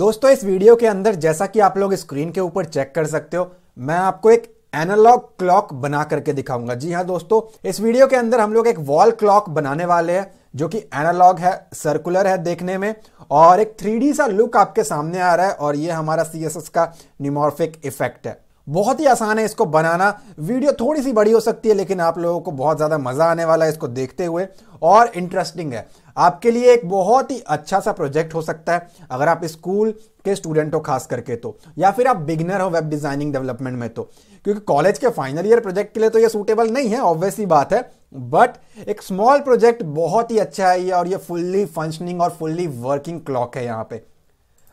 दोस्तों इस वीडियो के अंदर जैसा कि आप लोग स्क्रीन के ऊपर चेक कर सकते हो मैं आपको एक एनालॉग क्लॉक बना करके दिखाऊंगा जी हाँ दोस्तों इस वीडियो के अंदर हम लोग एक वॉल क्लॉक बनाने वाले हैं जो कि एनालॉग है सर्कुलर है देखने में और एक थ्री सा लुक आपके सामने आ रहा है और ये हमारा सी का निमोर्फिक इफेक्ट है बहुत ही आसान है इसको बनाना वीडियो थोड़ी सी बड़ी हो सकती है लेकिन आप लोगों को बहुत ज़्यादा मज़ा आने वाला है इसको देखते हुए और इंटरेस्टिंग है आपके लिए एक बहुत ही अच्छा सा प्रोजेक्ट हो सकता है अगर आप स्कूल के स्टूडेंट हो खास करके तो या फिर आप बिगनर हो वेब डिजाइनिंग डेवलपमेंट में तो क्योंकि कॉलेज के फाइनल ईयर प्रोजेक्ट के लिए तो ये सूटेबल नहीं है ऑब्वियसली बात है बट एक स्मॉल प्रोजेक्ट बहुत ही अच्छा है ये और ये फुल्ली फंक्शनिंग और फुल्ली वर्किंग क्लॉक है यहाँ पे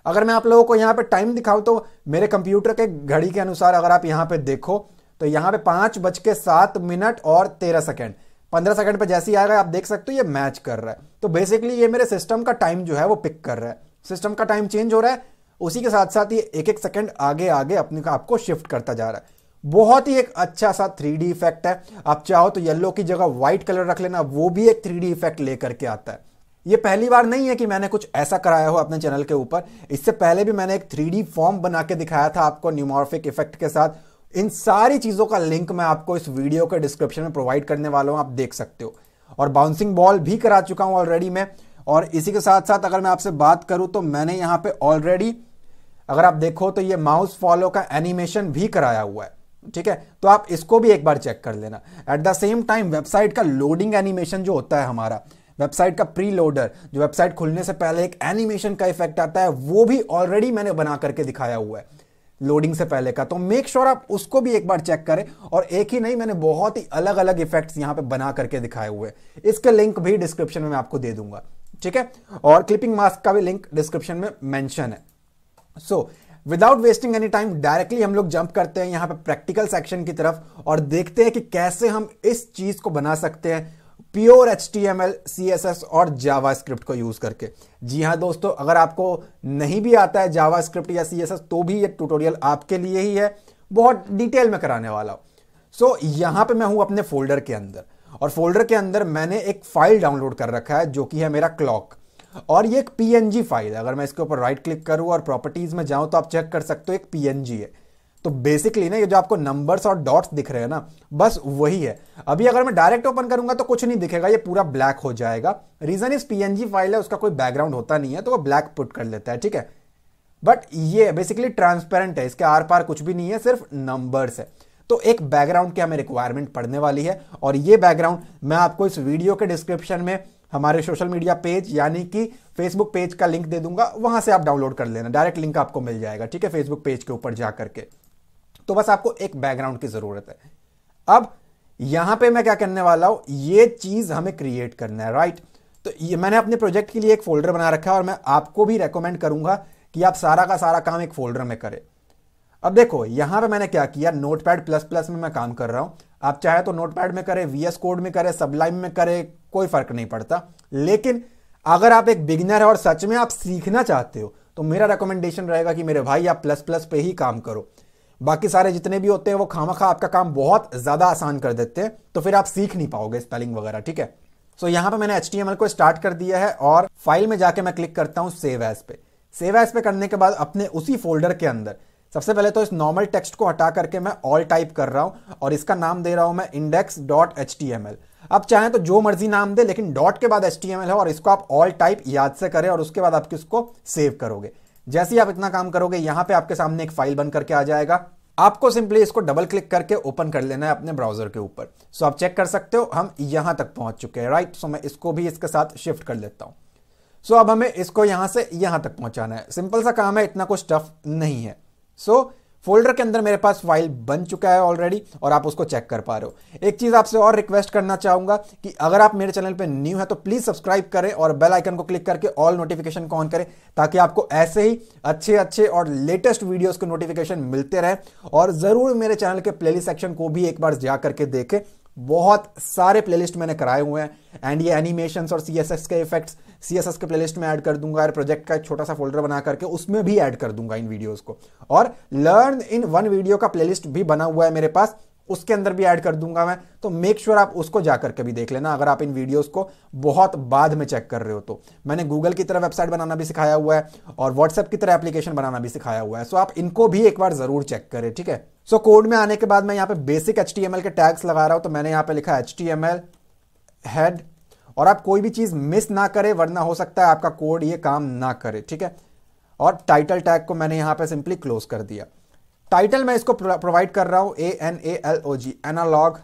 अगर मैं आप लोगों को यहाँ पे टाइम दिखाऊँ तो मेरे कंप्यूटर के घड़ी के अनुसार अगर आप यहाँ पे देखो तो यहाँ पे पाँच बज के सात मिनट और तेरह सेकेंड पंद्रह सेकेंड पर जैसे ही आएगा आप देख सकते हो ये मैच कर रहा है तो बेसिकली ये मेरे सिस्टम का टाइम जो है वो पिक कर रहा है सिस्टम का टाइम चेंज हो रहा है उसी के साथ साथ ये एक एक सेकंड आगे आगे अपने आप आपको शिफ्ट करता जा रहा है बहुत ही एक अच्छा सा थ्री इफेक्ट है आप चाहो तो येल्लो की जगह व्हाइट कलर रख लेना वो भी एक थ्री इफेक्ट लेकर के आता है ये पहली बार नहीं है कि मैंने कुछ ऐसा कराया हो अपने चैनल के ऊपर इससे पहले भी मैंने एक थ्री फॉर्म बना के दिखाया था आपको न्यूमॉर्फिक इफेक्ट के साथ इन सारी चीज़ों का लिंक मैं आपको इस वीडियो के डिस्क्रिप्शन में प्रोवाइड करने वाला हूँ आप देख सकते हो और बाउंसिंग बॉल भी करा चुका हूं ऑलरेडी मैं और इसी के साथ साथ अगर मैं आपसे बात करूं तो मैंने यहां पे ऑलरेडी अगर आप देखो तो ये माउस फॉलो का एनिमेशन भी कराया हुआ है ठीक है तो आप इसको भी एक बार चेक कर लेना at the same time website का लोडिंग एनिमेशन जो होता है हमारा वेबसाइट का प्री लोडर जो वेबसाइट खुलने से पहले एक एनिमेशन का इफेक्ट आता है वो भी ऑलरेडी मैंने बना करके दिखाया हुआ है लोडिंग से पहले का तो मेक श्योर sure आप उसको भी एक बार चेक करें और एक ही नहीं मैंने बहुत ही अलग अलग इफेक्ट्स यहां पे बना करके दिखाए हुए इसके लिंक भी डिस्क्रिप्शन में मैं आपको दे दूंगा ठीक है और क्लिपिंग मास्क का भी लिंक डिस्क्रिप्शन में मैंशन है so without wasting any time directly हम लोग जंप करते हैं यहां पर प्रैक्टिकल सेक्शन की तरफ और देखते हैं कि कैसे हम इस चीज को बना सकते हैं pure H T M L C S S और जावा स्क्रिप्ट को यूज़ करके जी हाँ दोस्तों अगर आपको नहीं भी आता है जावा स्क्रिप्ट या सी एस एस तो भी ये ट्यूटोरियल आपके लिए ही है बहुत डिटेल में कराने वाला हो सो so, यहाँ पे मैं हूँ अपने फोल्डर के अंदर और फोल्डर के अंदर मैंने एक फाइल डाउनलोड कर रखा है जो कि है मेरा क्लॉक और ये एक पी फाइल है अगर मैं इसके ऊपर राइट क्लिक करूँ और प्रॉपर्टीज़ में जाऊँ तो आप चेक कर सकते हो एक पी है तो बेसिकली ना ये जो आपको नंबर्स और डॉट्स दिख रहे हैं ना बस वही है अभी अगर मैं डायरेक्ट ओपन करूंगा तो कुछ नहीं दिखेगा ये पूरा ब्लैक हो जाएगा रीजन इस पीएनजी फाइल है उसका कोई बैकग्राउंड होता नहीं है तो वो ब्लैक पुट कर लेता है ठीक है बट ये बेसिकली ट्रांसपेरेंट है इसके आर पार कुछ भी नहीं है सिर्फ नंबर्स है तो एक बैकग्राउंड की हमें रिक्वायरमेंट पड़ने वाली है और ये बैकग्राउंड मैं आपको इस वीडियो के डिस्क्रिप्शन में हमारे सोशल मीडिया पेज यानी कि फेसबुक पेज का लिंक दे दूंगा वहां से आप डाउनलोड कर लेना डायरेक्ट लिंक आपको मिल जाएगा ठीक है फेसबुक पेज के ऊपर जा करके तो बस आपको एक बैकग्राउंड की जरूरत है अब यहां पे मैं क्या करने वाला हूं ये चीज हमें क्रिएट करना है राइट तो ये मैंने अपने प्रोजेक्ट के लिए एक फोल्डर बना रखा है और मैं आपको भी रेकमेंड करूंगा कि आप सारा का सारा काम एक फोल्डर में करें अब देखो यहां पे मैंने क्या किया नोटपैड प्लस प्लस में मैं काम कर रहा हूं आप चाहे तो नोटपैड में करें वीएस कोड में करें सबलाइन में करें कोई फर्क नहीं पड़ता लेकिन अगर आप एक बिगिनर है और सच में आप सीखना चाहते हो तो मेरा रिकमेंडेशन रहेगा कि मेरे भाई आप प्लस प्लस पे ही काम करो बाकी सारे जितने भी होते हैं वो खामा खा आपका काम बहुत ज़्यादा आसान कर देते हैं तो फिर आप सीख नहीं पाओगे स्पेलिंग वगैरह ठीक है सो so, यहां पे मैंने एच को स्टार्ट कर दिया है और फाइल में जाके मैं क्लिक करता हूं सेव एस पे सेव एस पे करने के बाद अपने उसी फोल्डर के अंदर सबसे पहले तो इस नॉर्मल टेक्स्ट को हटा करके मैं ऑल टाइप कर रहा हूं और इसका नाम दे रहा हूं मैं index dot H T M L अब चाहें तो जो मर्जी नाम दे लेकिन डॉट के बाद एच टी एम एल है और इसको आप ऑल टाइप याद से करें और उसके बाद आप किसको सेव करोगे जैसे ही आप इतना काम करोगे यहां पे आपके सामने एक फाइल बन करके आ जाएगा आपको सिंपली इसको डबल क्लिक करके ओपन कर लेना है अपने ब्राउजर के ऊपर सो आप चेक कर सकते हो हम यहां तक पहुंच चुके हैं राइट सो मैं इसको भी इसके साथ शिफ्ट कर लेता हूं सो अब हमें इसको यहां से यहां तक पहुंचाना है सिंपल सा काम है इतना कुछ टफ नहीं है सो फोल्डर के अंदर मेरे पास फाइल बन चुका है ऑलरेडी और आप उसको चेक कर पा रहे हो एक चीज़ आपसे और रिक्वेस्ट करना चाहूंगा कि अगर आप मेरे चैनल पर न्यू है तो प्लीज़ सब्सक्राइब करें और बेल आइकन को क्लिक करके ऑल नोटिफिकेशन को ऑन करें ताकि आपको ऐसे ही अच्छे अच्छे और लेटेस्ट वीडियोज के नोटिफिकेशन मिलते रहे और ज़रूर मेरे चैनल के प्लेलिस्ट सेक्शन को भी एक बार जा करके देखें बहुत सारे प्लेलिस्ट मैंने कराए हुए हैं एंड ये एनिमेशंस और सी के इफेक्ट्स सी एस एस के प्लेलिस्ट में ऐड कर दूंगा और प्रोजेक्ट का एक छोटा सा फोल्डर बना करके उसमें भी ऐड कर दूंगा इन वीडियोज को और लर्न इन वन वीडियो का प्लेलिस्ट भी बना हुआ है मेरे पास उसके अंदर भी ऐड कर दूंगा मैं तो मेक श्योर sure आप उसको जाकर के भी देख लेना अगर आप इन वीडियोस को बहुत बाद में चेक कर रहे हो तो मैंने गूगल की तरह वेबसाइट बनाना भी सिखाया हुआ है और व्हाट्सएप की तरह एप्लीकेशन बनाना भी सिखाया हुआ है सो आप इनको भी एक बार जरूर चेक करें ठीक है सो कोड में आने के बाद मैं यहाँ पे बेसिक एच के टैग्स लगा रहा हूं तो मैंने यहाँ पे लिखा H T M L head और आप कोई भी चीज़ मिस ना करें वरना हो सकता है आपका कोड ये काम ना करे ठीक है और टाइटल टैग को मैंने यहां पे सिंपली क्लोज कर दिया टाइटल मैं इसको प्रोवाइड कर रहा हूं A N A L O G analogue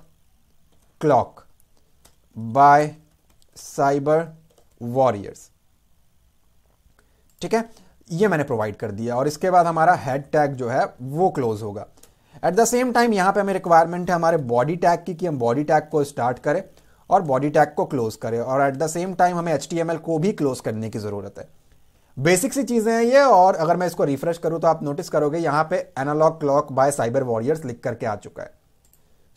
clock by cyber warriors ठीक है ये मैंने प्रोवाइड कर दिया और इसके बाद हमारा हेड टैग जो है वो क्लोज होगा एट द सेम टाइम यहां पे हमें रिक्वायरमेंट है हमारे बॉडी टैग की कि हम बॉडी टैग को स्टार्ट करें और बॉडी टैग को क्लोज करें और एट द सेम टाइम हमें एच को भी क्लोज करने की ज़रूरत है बेसिक सी चीज़ें हैं ये और अगर मैं इसको रिफ्रेश करूं तो आप नोटिस करोगे यहां पे analog clock by cyber warriors लिख करके आ चुका है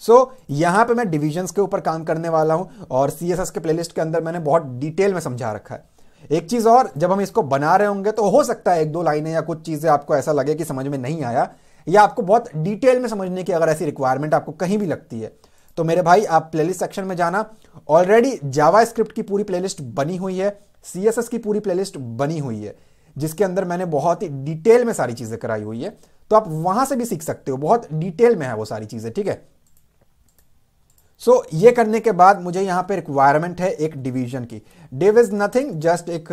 सो so, यहां पे मैं डिविजन्स के ऊपर काम करने वाला हूं और सी के प्लेलिस्ट के अंदर मैंने बहुत डिटेल में समझा रखा है एक चीज़ और जब हम इसको बना रहे होंगे तो हो सकता है एक दो लाइनें या कुछ चीज़ें आपको ऐसा लगे कि समझ में नहीं आया या आपको बहुत डिटेल में समझने की अगर ऐसी रिक्वायरमेंट आपको कहीं भी लगती है तो मेरे भाई आप प्लेलिस्ट सेक्शन में जाना ऑलरेडी जावा स्क्रिप्ट की पूरी प्लेलिस्ट बनी हुई है सीएसएस की पूरी प्लेलिस्ट बनी हुई है जिसके अंदर मैंने बहुत ही डिटेल में सारी चीज़ें कराई हुई है तो आप वहां से भी सीख सकते हो बहुत डिटेल में है वो सारी चीज़ें ठीक है सो so, ये करने के बाद मुझे यहां पे रिक्वायरमेंट है एक डिवीजन की डिव इज नथिंग जस्ट एक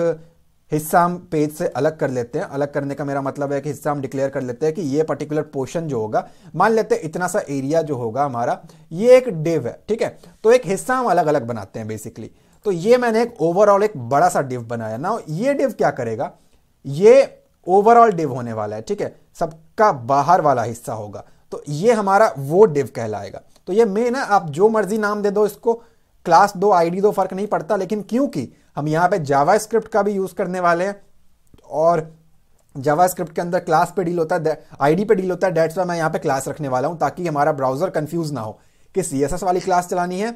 हिस्सा हम पेज से अलग कर लेते हैं अलग करने का मेरा मतलब है कि हिस्सा हम डिक्लेयर कर लेते हैं कि ये पर्टिकुलर पोर्शन जो होगा मान लेते हैं इतना सा एरिया जो होगा हमारा ये एक डिव है ठीक है तो एक हिस्सा हम अलग अलग बनाते हैं बेसिकली तो ये मैंने एक ओवरऑल एक बड़ा सा डिव बनाया ना ये डिव क्या करेगा ये ओवरऑल डिव होने वाला है ठीक है सबका बाहर वाला हिस्सा होगा तो ये हमारा वो डिव कहलाएगा तो ये मेन है आप जो मर्जी नाम दे दो इसको क्लास दो आईडी दो फर्क नहीं पड़ता लेकिन क्योंकि हम यहां पे जावा का भी यूज़ करने वाले हैं और जावा के अंदर क्लास पे डील होता है आईडी पे डील होता है डेट्स मैं यहां पे क्लास रखने वाला हूं ताकि हमारा ब्राउजर कंफ्यूज ना हो कि सीएसएस वाली क्लास चलानी है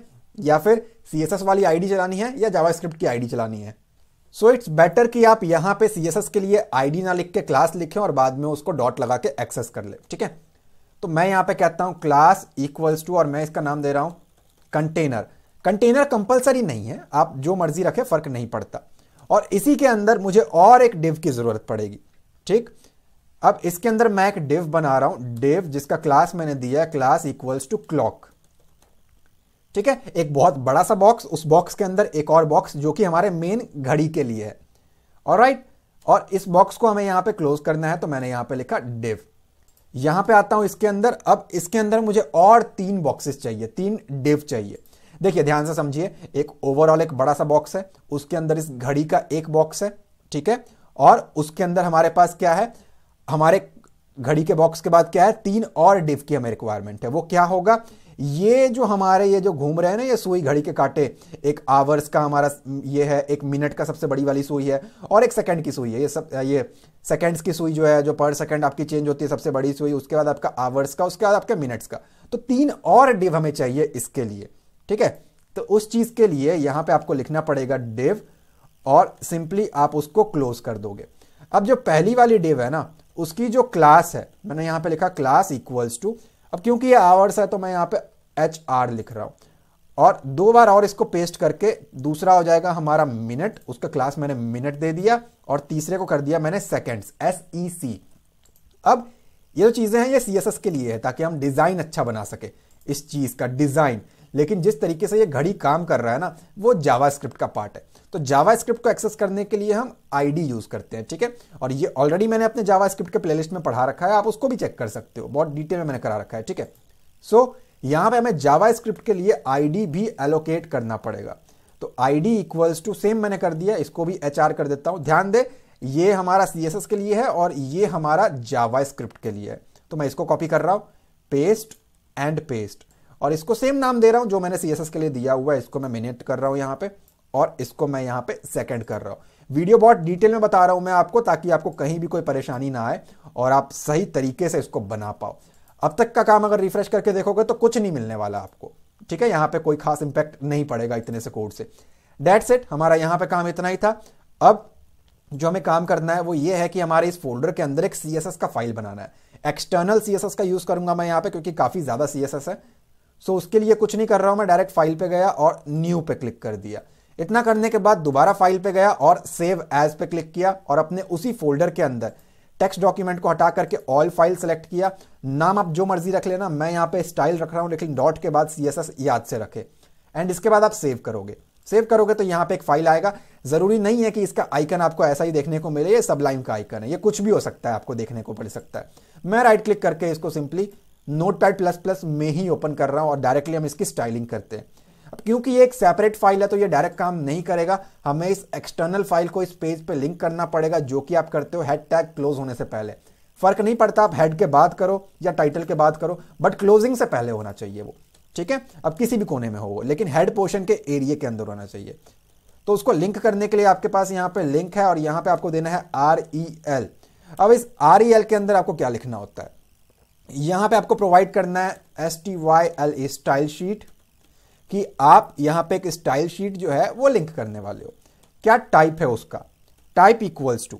या फिर सीएसएस वाली आईडी चलानी है या जावा की आईडी चलानी है सो इट्स बेटर कि आप यहां पे सीएसएस के लिए आईडी ना लिख के क्लास लिखें और बाद में उसको डॉट लगा के एक्सेस कर ले ठीक है तो मैं यहां पे कहता हूं क्लास इक्वल्स टू और मैं इसका नाम दे रहा हूं कंटेनर कंटेनर कंपलसरी नहीं है आप जो मर्जी रखें फर्क नहीं पड़ता और इसी के अंदर मुझे और एक डिव की जरूरत पड़ेगी ठीक अब इसके अंदर मैं एक डिव बना रहा हूं डिव जिसका क्लास मैंने दिया है क्लास इक्वल्स टू क्लॉक ठीक है एक बहुत बड़ा सा बॉक्स उस बॉक्स के अंदर एक और बॉक्स जो कि हमारे मेन घड़ी के लिए है और राइट और इस बॉक्स को हमें यहां पे क्लोज करना है तो मैंने यहां पे लिखा डिव यहां पे आता हूं इसके अंदर अब इसके अंदर मुझे और तीन बॉक्सेस चाहिए तीन डिव चाहिए देखिए ध्यान से समझिए एक ओवरऑल एक बड़ा सा बॉक्स है उसके अंदर इस घड़ी का एक बॉक्स है ठीक है और उसके अंदर हमारे पास क्या है हमारे घड़ी के बॉक्स के बाद क्या है तीन और डिव की हमें रिक्वायरमेंट है वो क्या होगा ये जो हमारे ये जो घूम रहे हैं ना ये सुई घड़ी के काटे एक आवर्स का हमारा ये है एक मिनट का सबसे बड़ी वाली सुई है और एक सेकंड की सुई है ये सब ये सेकंड्स की सुई जो है जो पर सेकंड आपकी चेंज होती है सबसे बड़ी सुई उसके बाद आपका आवर्स का उसके बाद आपके मिनट्स का तो तीन और डिव हमें चाहिए इसके लिए ठीक है तो उस चीज के लिए यहां पे आपको लिखना पड़ेगा डिव और सिंपली आप उसको क्लोज कर दोगे अब जो पहली वाली डिव है ना उसकी जो क्लास है मैंने यहां पे लिखा क्लास इक्वल्स टू अब क्योंकि ये आवर्स है तो मैं यहां पे एच आर लिख रहा हूं और दो बार और इसको पेस्ट करके दूसरा हो जाएगा हमारा मिनट उसका क्लास मैंने मिनट दे दिया और तीसरे को कर दिया मैंने सेकेंड एस ई सी अब ये जो चीज़ें हैं ये सी के लिए है ताकि हम डिज़ाइन अच्छा बना सके इस चीज़ का डिज़ाइन लेकिन जिस तरीके से ये घड़ी काम कर रहा है ना वो जावास्क्रिप्ट का पार्ट है तो जावास्क्रिप्ट को एक्सेस करने के लिए हम आईडी यूज करते हैं ठीक है और ये ऑलरेडी मैंने अपने जावास्क्रिप्ट के प्लेलिस्ट में पढ़ा रखा है आप उसको भी चेक कर सकते हो बहुत डिटेल में मैंने करा रखा है ठीक है सो यहां पे हमें जावास्क्रिप्ट के लिए आईडी भी एलोकेट करना पड़ेगा तो आईडी इक्वल्स टू सेम मैंने कर दिया इसको भी एच कर देता हूं ध्यान दे ये हमारा एस के लिए है और ये हमारा स्क्रिप्ट के लिए है तो मैं इसको कॉपी कर रहा हूं पेस्ट एंड पेस्ट और इसको सेम नाम दे रहा हूं जो मैंने सी के लिए दिया हुआ है इसको मैं मिनट कर रहा हूं यहाँ पे और इसको मैं यहाँ पे सेकंड कर रहा हूँ वीडियो बहुत डिटेल में बता रहा हूं मैं आपको ताकि आपको कहीं भी कोई परेशानी ना आए और आप सही तरीके से इसको बना पाओ अब तक का काम अगर रिफ्रेश करके देखोगे तो कुछ नहीं मिलने वाला आपको ठीक है यहाँ पे कोई खास इंपैक्ट नहीं पड़ेगा इतने से कोड से डेट सेट हमारा यहाँ पे काम इतना ही था अब जो हमें काम करना है वो ये है कि हमारे इस फोल्डर के अंदर एक सीएसएस का फाइल बनाना है एक्सटर्नल सीएसएस का यूज़ करूंगा मैं यहाँ पे क्योंकि काफ़ी ज़्यादा सीएसएस है सो उसके लिए कुछ नहीं कर रहा हूं मैं डायरेक्ट फाइल पे गया और न्यू पे क्लिक कर दिया इतना करने के बाद दोबारा फाइल पे गया और सेव एज पे क्लिक किया और अपने उसी फोल्डर के अंदर टेक्स्ट डॉक्यूमेंट को हटा करके ऑल फाइल सेलेक्ट किया नाम आप जो मर्जी रख लेना मैं यहां पे स्टाइल रख रहा हूं लेकिन डॉट के बाद सी याद से रखे एंड इसके बाद आप सेव करोगे सेव करोगे तो यहां पे एक फाइल आएगा जरूरी नहीं है कि इसका आइकन आपको ऐसा ही देखने को मिले ये सबलाइन का आइकन है ये कुछ भी हो सकता है आपको देखने को पड़ सकता है मैं राइट क्लिक करके इसको सिंपली नोट पैड में ही ओपन कर रहा हूं और डायरेक्टली हम इसकी स्टाइलिंग करते हैं अब क्योंकि ये एक सेपरेट फाइल है तो ये डायरेक्ट काम नहीं करेगा हमें इस एक्सटर्नल फाइल को इस पेज पे लिंक करना पड़ेगा जो कि आप करते हो हेड टैग क्लोज होने से पहले फर्क नहीं पड़ता आप हेड के बाद करो या टाइटल के बाद करो बट क्लोजिंग से पहले होना चाहिए वो ठीक है अब किसी भी कोने में हो लेकिन हेड पोर्शन के एरिए के अंदर होना चाहिए तो उसको लिंक करने के लिए आपके पास यहां पर लिंक है और यहां पर आपको देना है आर ई एल अब इस आर ई एल के अंदर आपको क्या लिखना होता है यहां पे आपको प्रोवाइड करना है S T Y L A style sheet कि आप यहां पे एक स्टाइल शीट जो है वो लिंक करने वाले हो क्या टाइप है उसका टाइप इक्वल्स टू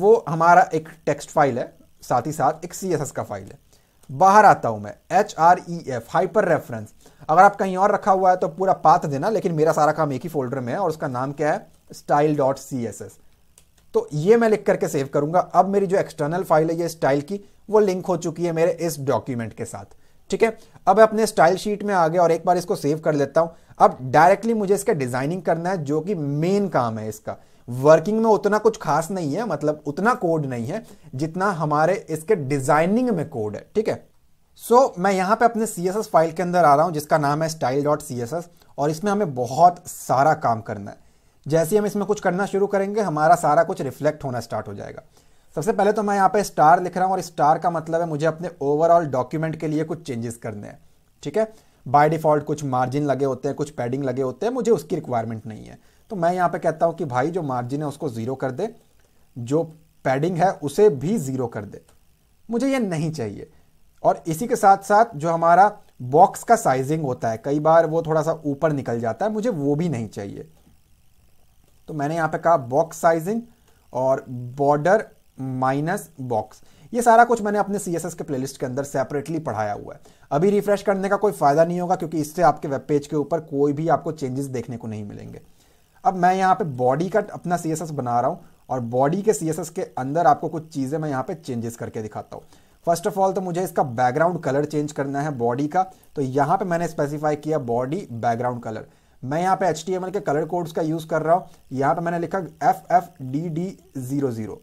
वो हमारा एक टेक्स्ट फाइल है साथ ही साथ एक सी का फाइल है बाहर आता हूं मैं H R E F hyper reference अगर आप कहीं और रखा हुआ है तो पूरा पाथ देना लेकिन मेरा सारा काम एक ही फोल्डर में है और उसका नाम क्या है style dot C S S तो ये मैं लिख करके सेव करूंगा अब मेरी जो एक्सटर्नल फाइल है ये स्टाइल की वो लिंक हो चुकी है मेरे इस डॉक्यूमेंट के साथ ठीक है अब अपने स्टाइल शीट में आ गया और एक बार इसको सेव कर लेता हूं अब डायरेक्टली मुझे इसका डिजाइनिंग करना है जो कि मेन काम है इसका वर्किंग में उतना कुछ खास नहीं है मतलब उतना कोड नहीं है जितना हमारे इसके डिजाइनिंग में कोड है ठीक है सो so, मैं यहां पे अपने सी फाइल के अंदर आ रहा हूं जिसका नाम है स्टाइल डॉट सी और इसमें हमें बहुत सारा काम करना है जैसे ही हम इसमें कुछ करना शुरू करेंगे हमारा सारा कुछ रिफ्लेक्ट होना स्टार्ट हो जाएगा सबसे पहले तो मैं यहाँ पे स्टार लिख रहा हूँ और स्टार का मतलब है मुझे अपने ओवरऑल डॉक्यूमेंट के लिए कुछ चेंजेस करने हैं ठीक है बाय डिफॉल्ट कुछ मार्जिन लगे होते हैं कुछ पैडिंग लगे होते हैं मुझे उसकी रिक्वायरमेंट नहीं है तो मैं यहाँ पे कहता हूँ कि भाई जो मार्जिन है उसको ज़ीरो कर दे जो पैडिंग है उसे भी ज़ीरो कर दे मुझे ये नहीं चाहिए और इसी के साथ साथ जो हमारा बॉक्स का साइजिंग होता है कई बार वो थोड़ा सा ऊपर निकल जाता है मुझे वो भी नहीं चाहिए तो मैंने यहां पे कहा बॉक्स साइजिंग और बॉर्डर माइनस बॉक्स ये सारा कुछ मैंने अपने सीएसएस के प्लेलिस्ट के अंदर सेपरेटली पढ़ाया हुआ है अभी रिफ्रेश करने का कोई फ़ायदा नहीं होगा क्योंकि इससे आपके वेब पेज के ऊपर कोई भी आपको चेंजेस देखने को नहीं मिलेंगे अब मैं यहाँ पे बॉडी का अपना सी बना रहा हूं और बॉडी के सी के अंदर आपको कुछ चीज़ें मैं यहां पर चेंजेस करके दिखाता हूं फर्स्ट ऑफ ऑल तो मुझे इसका बैकग्राउंड कलर चेंज करना है बॉडी का तो यहां पे मैंने स्पेसिफाई किया बॉडी बैकग्राउंड कलर मैं यहाँ पे एच के कलर कोड्स का यूज़ कर रहा हूँ यहाँ पे मैंने लिखा F F D D zero zero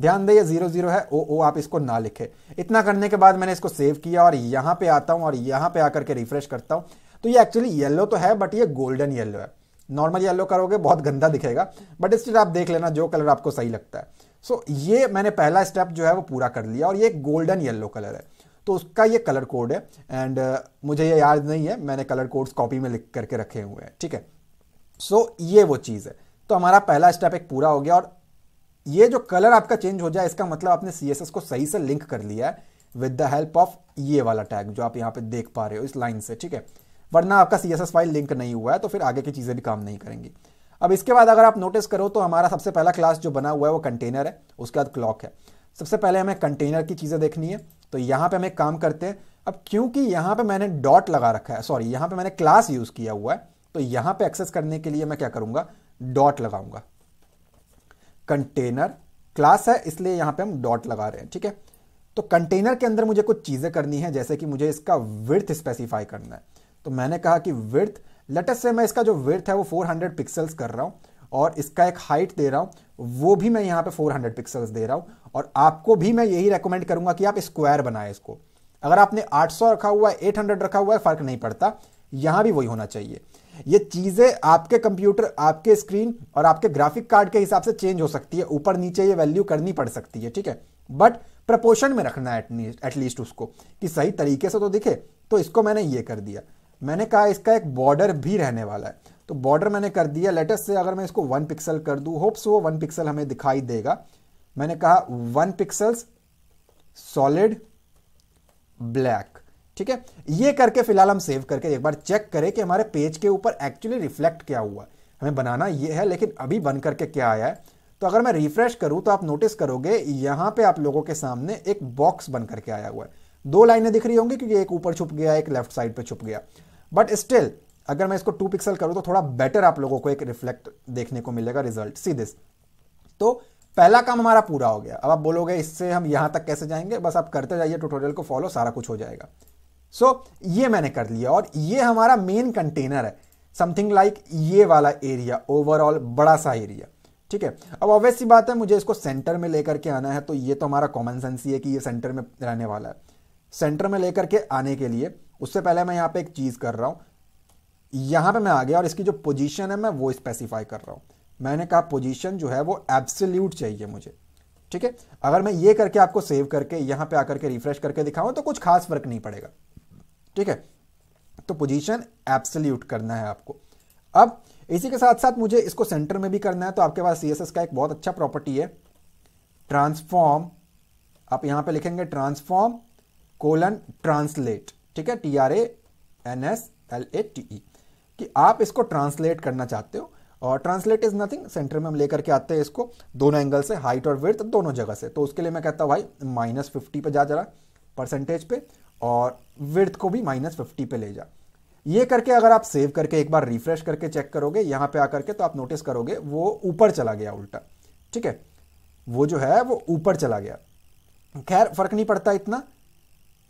ध्यान दें ये जीरो जीरो है ओ ओ आप इसको ना लिखे इतना करने के बाद मैंने इसको सेव किया और यहाँ पे आता हूँ और यहाँ पे आकर के रिफ्रेश करता हूँ तो ये एक्चुअली येलो तो है बट ये गोल्डन येलो है नॉर्मल येलो करोगे बहुत गंदा दिखेगा बट स्टिल आप देख लेना जो कलर आपको सही लगता है सो so, ये मैंने पहला स्टेप जो है वो पूरा कर लिया और ये गोल्डन येलो कलर है तो उसका ये कलर कोड है एंड uh, मुझे ये याद नहीं है मैंने कलर कोड्स कॉपी में लिख करके रखे हुए हैं ठीक है सो so, ये वो चीज़ है तो हमारा पहला स्टेप एक पूरा हो गया और ये जो कलर आपका चेंज हो जाए इसका मतलब आपने सी को सही से लिंक कर लिया है विद द हेल्प ऑफ ये वाला टैग जो आप यहाँ पे देख पा रहे हो इस लाइन से ठीक है वरना आपका सी फाइल लिंक नहीं हुआ है तो फिर आगे की चीज़ें भी काम नहीं करेंगी अब इसके बाद अगर आप नोटिस करो तो हमारा सबसे पहला क्लास जो बना हुआ है वो कंटेनर है उसके बाद क्लॉक है सबसे पहले हमें कंटेनर की चीज़ें देखनी है तो यहाँ पे हम एक काम करते हैं अब क्योंकि यहाँ पे मैंने डॉट लगा रखा है सॉरी यहाँ पे मैंने क्लास यूज़ किया हुआ है तो यहाँ पे एक्सेस करने के लिए मैं क्या करूँगा डॉट लगाऊंगा कंटेनर क्लास है इसलिए यहाँ पर हम डॉट लगा रहे हैं ठीक है तो कंटेनर के अंदर मुझे कुछ चीज़ें करनी है जैसे कि मुझे इसका विर्थ स्पेसिफाई करना है तो मैंने कहा कि विर्थ लेटेस्ट से मैं इसका जो विर्थ है वो 400 पिक्सल्स कर रहा हूँ और इसका एक हाइट दे रहा हूँ वो भी मैं यहां पे 400 पिक्सल्स दे रहा हूं और आपको भी मैं यही रेकमेंड करूंगा कि आप स्क्वायर बनाए इसको अगर आपने 800 रखा हुआ है 800 रखा हुआ है फर्क नहीं पड़ता यहां भी वही होना चाहिए ये चीज़ें आपके कंप्यूटर आपके स्क्रीन और आपके ग्राफिक कार्ड के हिसाब से चेंज हो सकती है ऊपर नीचे ये वैल्यू करनी पड़ सकती है ठीक है बट प्रपोर्शन में रखना है एटलीस्ट उसको कि सही तरीके से तो दिखे तो इसको मैंने ये कर दिया मैंने कहा इसका एक बॉर्डर भी रहने वाला है तो बॉर्डर मैंने कर दिया लेटेस्ट से अगर मैं इसको वन पिक्सल कर दूँ होप्स वो वन पिक्सल हमें दिखाई देगा मैंने कहा वन पिक्सल्स सॉलिड ब्लैक ठीक है ये करके फिलहाल हम सेव करके एक बार चेक करें कि हमारे पेज के ऊपर एक्चुअली रिफ्लेक्ट क्या हुआ हमें बनाना ये है लेकिन अभी बन करके क्या आया है तो अगर मैं रिफ्रेश करूं तो आप नोटिस करोगे यहां पे आप लोगों के सामने एक बॉक्स बन करके आया हुआ है दो लाइनें दिख रही होंगी क्योंकि एक ऊपर छुप गया एक लेफ्ट साइड पे छुप गया बट स्टिल अगर मैं इसको टू पिक्सल करूँ तो थोड़ा बेटर आप लोगों को एक रिफ्लेक्ट देखने को मिलेगा रिजल्ट सी दिस तो पहला काम हमारा पूरा हो गया अब आप बोलोगे इससे हम यहां तक कैसे जाएंगे बस आप करते जाइए ट्यूटोरियल को फॉलो सारा कुछ हो जाएगा सो so, ये मैंने कर लिया और ये हमारा मेन कंटेनर है समथिंग लाइक like ये वाला एरिया ओवरऑल बड़ा सा एरिया ठीक है अब ऑब्वियस सी बात है मुझे इसको सेंटर में लेकर के आना है तो ये तो हमारा कॉमन सेंस ही है कि ये सेंटर में रहने वाला है सेंटर में लेकर के आने के लिए उससे पहले मैं यहाँ पे एक चीज़ कर रहा हूँ यहां पे मैं आ गया और इसकी जो पोजीशन है मैं वो स्पेसिफाई कर रहा हूं मैंने कहा पोजीशन जो है वो एब्सोल्यूट चाहिए मुझे ठीक है अगर मैं ये करके आपको सेव करके यहां पे आकर के रिफ्रेश करके दिखाऊं तो कुछ खास फर्क नहीं पड़ेगा ठीक है तो पोजीशन एब्सोल्यूट करना है आपको अब इसी के साथ साथ मुझे इसको सेंटर में भी करना है तो आपके पास सी का एक बहुत अच्छा प्रॉपर्टी है ट्रांसफॉर्म आप यहां पर लिखेंगे ट्रांसफॉर्म कोलन ट्रांसलेट ठीक है T R A N S L A T E कि आप इसको ट्रांसलेट करना चाहते हो और ट्रांसलेट इज नथिंग सेंटर में हम लेकर के आते हैं इसको दोनों एंगल से हाइट और विर्थ दोनों जगह से तो उसके लिए मैं कहता हूँ भाई माइनस फिफ्टी पर जा जरा परसेंटेज पे और विर्थ को भी माइनस फिफ्टी पे ले जा ये करके अगर आप सेव करके एक बार रिफ्रेश करके चेक करोगे यहाँ पे आकर के तो आप नोटिस करोगे वो ऊपर चला गया उल्टा ठीक है वो जो है वो ऊपर चला गया खैर फर्क नहीं पड़ता इतना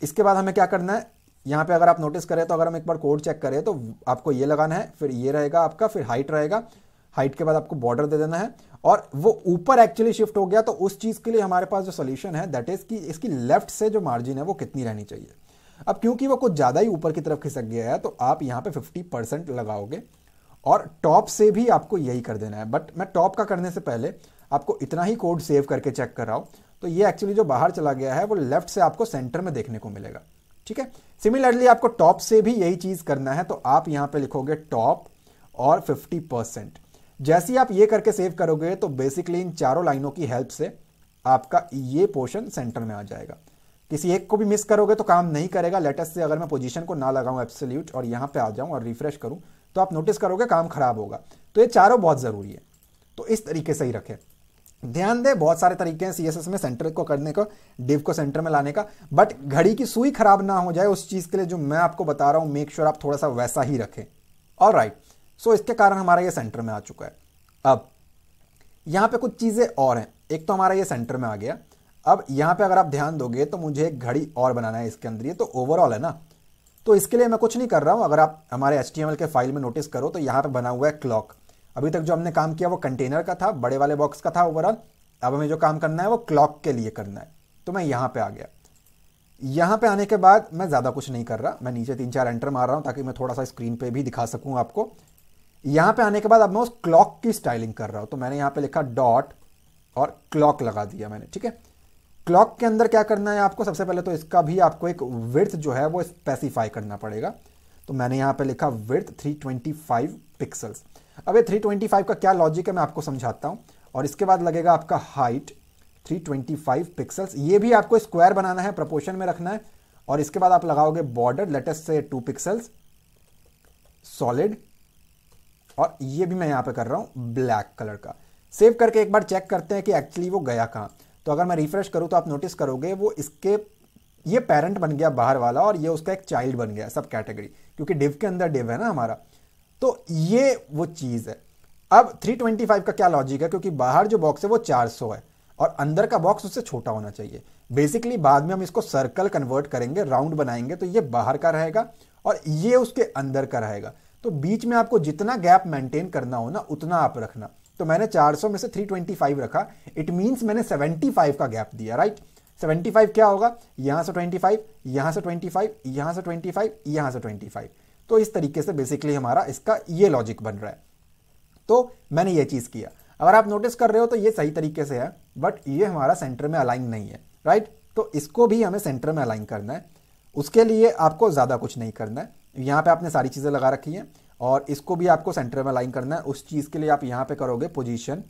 इसके बाद हमें क्या करना है यहाँ पे अगर आप नोटिस करें तो अगर हम एक बार कोड चेक करें तो आपको ये लगाना है फिर ये रहेगा आपका फिर हाइट रहेगा हाइट के बाद आपको बॉर्डर दे देना है और वो ऊपर एक्चुअली शिफ्ट हो गया तो उस चीज़ के लिए हमारे पास जो सोल्यूशन है दैट इज़ कि इसकी लेफ्ट से जो मार्जिन है वो कितनी रहनी चाहिए अब क्योंकि वो कुछ ज़्यादा ही ऊपर की तरफ खिसक गया है तो आप यहाँ पे 50 परसेंट लगाओगे और टॉप से भी आपको यही कर देना है बट मैं टॉप का करने से पहले आपको इतना ही कोड सेव करके चेक कर रहा हूँ तो ये एक्चुअली जो बाहर चला गया है वो लेफ्ट से आपको सेंटर में देखने को मिलेगा ठीक है सिमिलरली आपको टॉप से भी यही चीज़ करना है तो आप यहां पे लिखोगे टॉप और 50 परसेंट जैसे ही आप ये करके सेव करोगे तो बेसिकली इन चारों लाइनों की हेल्प से आपका ये पोर्शन सेंटर में आ जाएगा किसी एक को भी मिस करोगे तो काम नहीं करेगा लेटेस्ट से अगर मैं पोजीशन को ना लगाऊं एब्सोल्यूट और यहां पे आ जाऊं और रिफ्रेश करूं तो आप नोटिस करोगे काम खराब होगा तो ये चारों बहुत ज़रूरी है तो इस तरीके से ही रखें ध्यान दें बहुत सारे तरीके हैं सीएसएस में सेंटर को करने का डिव को सेंटर में लाने का बट घड़ी की सुई खराब ना हो जाए उस चीज़ के लिए जो मैं आपको बता रहा हूं मेक श्योर आप थोड़ा सा वैसा ही रखें और राइट सो इसके कारण हमारा ये सेंटर में आ चुका है अब यहां पे कुछ चीज़ें और हैं एक तो हमारा ये सेंटर में आ गया अब यहां पे अगर आप ध्यान दोगे तो मुझे एक घड़ी और बनाना है इसके अंदर ये तो ओवरऑल है ना तो इसके लिए मैं कुछ नहीं कर रहा हूं अगर आप हमारे एच के फाइल में नोटिस करो तो यहां पर बना हुआ है क्लॉक अभी तक जो हमने काम किया वो कंटेनर का था बड़े वाले बॉक्स का था ओवरऑल अब हमें जो काम करना है वो क्लॉक के लिए करना है तो मैं यहाँ पे आ गया यहाँ पे आने के बाद मैं ज़्यादा कुछ नहीं कर रहा मैं नीचे तीन चार एंटर मार रहा हूँ ताकि मैं थोड़ा सा स्क्रीन पे भी दिखा सकूँ आपको यहाँ पे आने के बाद अब मैं उस क्लॉक की स्टाइलिंग कर रहा हूँ तो मैंने यहाँ पे लिखा डॉट और क्लॉक लगा दिया मैंने ठीक है क्लॉक के अंदर क्या करना है आपको सबसे पहले तो इसका भी आपको एक विर्थ जो है वो स्पेसिफाई करना पड़ेगा तो मैंने यहाँ पर लिखा विर्थ 325 पिक्सल्स ट्वेंटी 325 का क्या लॉजिक है मैं आपको समझाता हूँ और इसके बाद लगेगा आपका हाइट 325 पिक्सल्स ये भी आपको स्क्वायर बनाना है प्रपोर्शन में रखना है और इसके बाद आप लगाओगे border let's say two pixels solid और ये भी मैं यहाँ पे कर रहा हूँ ब्लैक कलर का सेव करके एक बार चेक करते हैं कि एक्चुअली वो गया कहाँ तो अगर मैं रिफ्रेश करूँ तो आप नोटिस करोगे वो इसके ये पेरेंट बन गया बाहर वाला और ये उसका एक चाइल्ड बन गया सब कैटेगरी क्योंकि डिव के अंदर डिव है ना हमारा तो ये वो चीज़ है अब 325 का क्या लॉजिक है क्योंकि बाहर जो बॉक्स है वो 400 है और अंदर का बॉक्स उससे छोटा होना चाहिए बेसिकली बाद में हम इसको सर्कल कन्वर्ट करेंगे राउंड बनाएंगे तो ये बाहर का रहेगा और ये उसके अंदर का रहेगा तो बीच में आपको जितना गैप मेंटेन करना हो ना उतना आप रखना तो मैंने 400 में से 325 रखा इट मीन्स मैंने 75 का गैप दिया राइट 75 क्या होगा यहां से 25 यहां से 25 यहां से 25 यहां से 25 तो इस तरीके से बेसिकली हमारा इसका ये लॉजिक बन रहा है तो मैंने ये चीज़ किया अगर आप नोटिस कर रहे हो तो ये सही तरीके से है बट ये हमारा सेंटर में अलाइन नहीं है राइट तो इसको भी हमें सेंटर में अलाइन करना है उसके लिए आपको ज़्यादा कुछ नहीं करना है यहां पे आपने सारी चीज़ें लगा रखी हैं और इसको भी आपको सेंटर में अलाइन करना है उस चीज़ के लिए आप यहां पे करोगे पोजीशन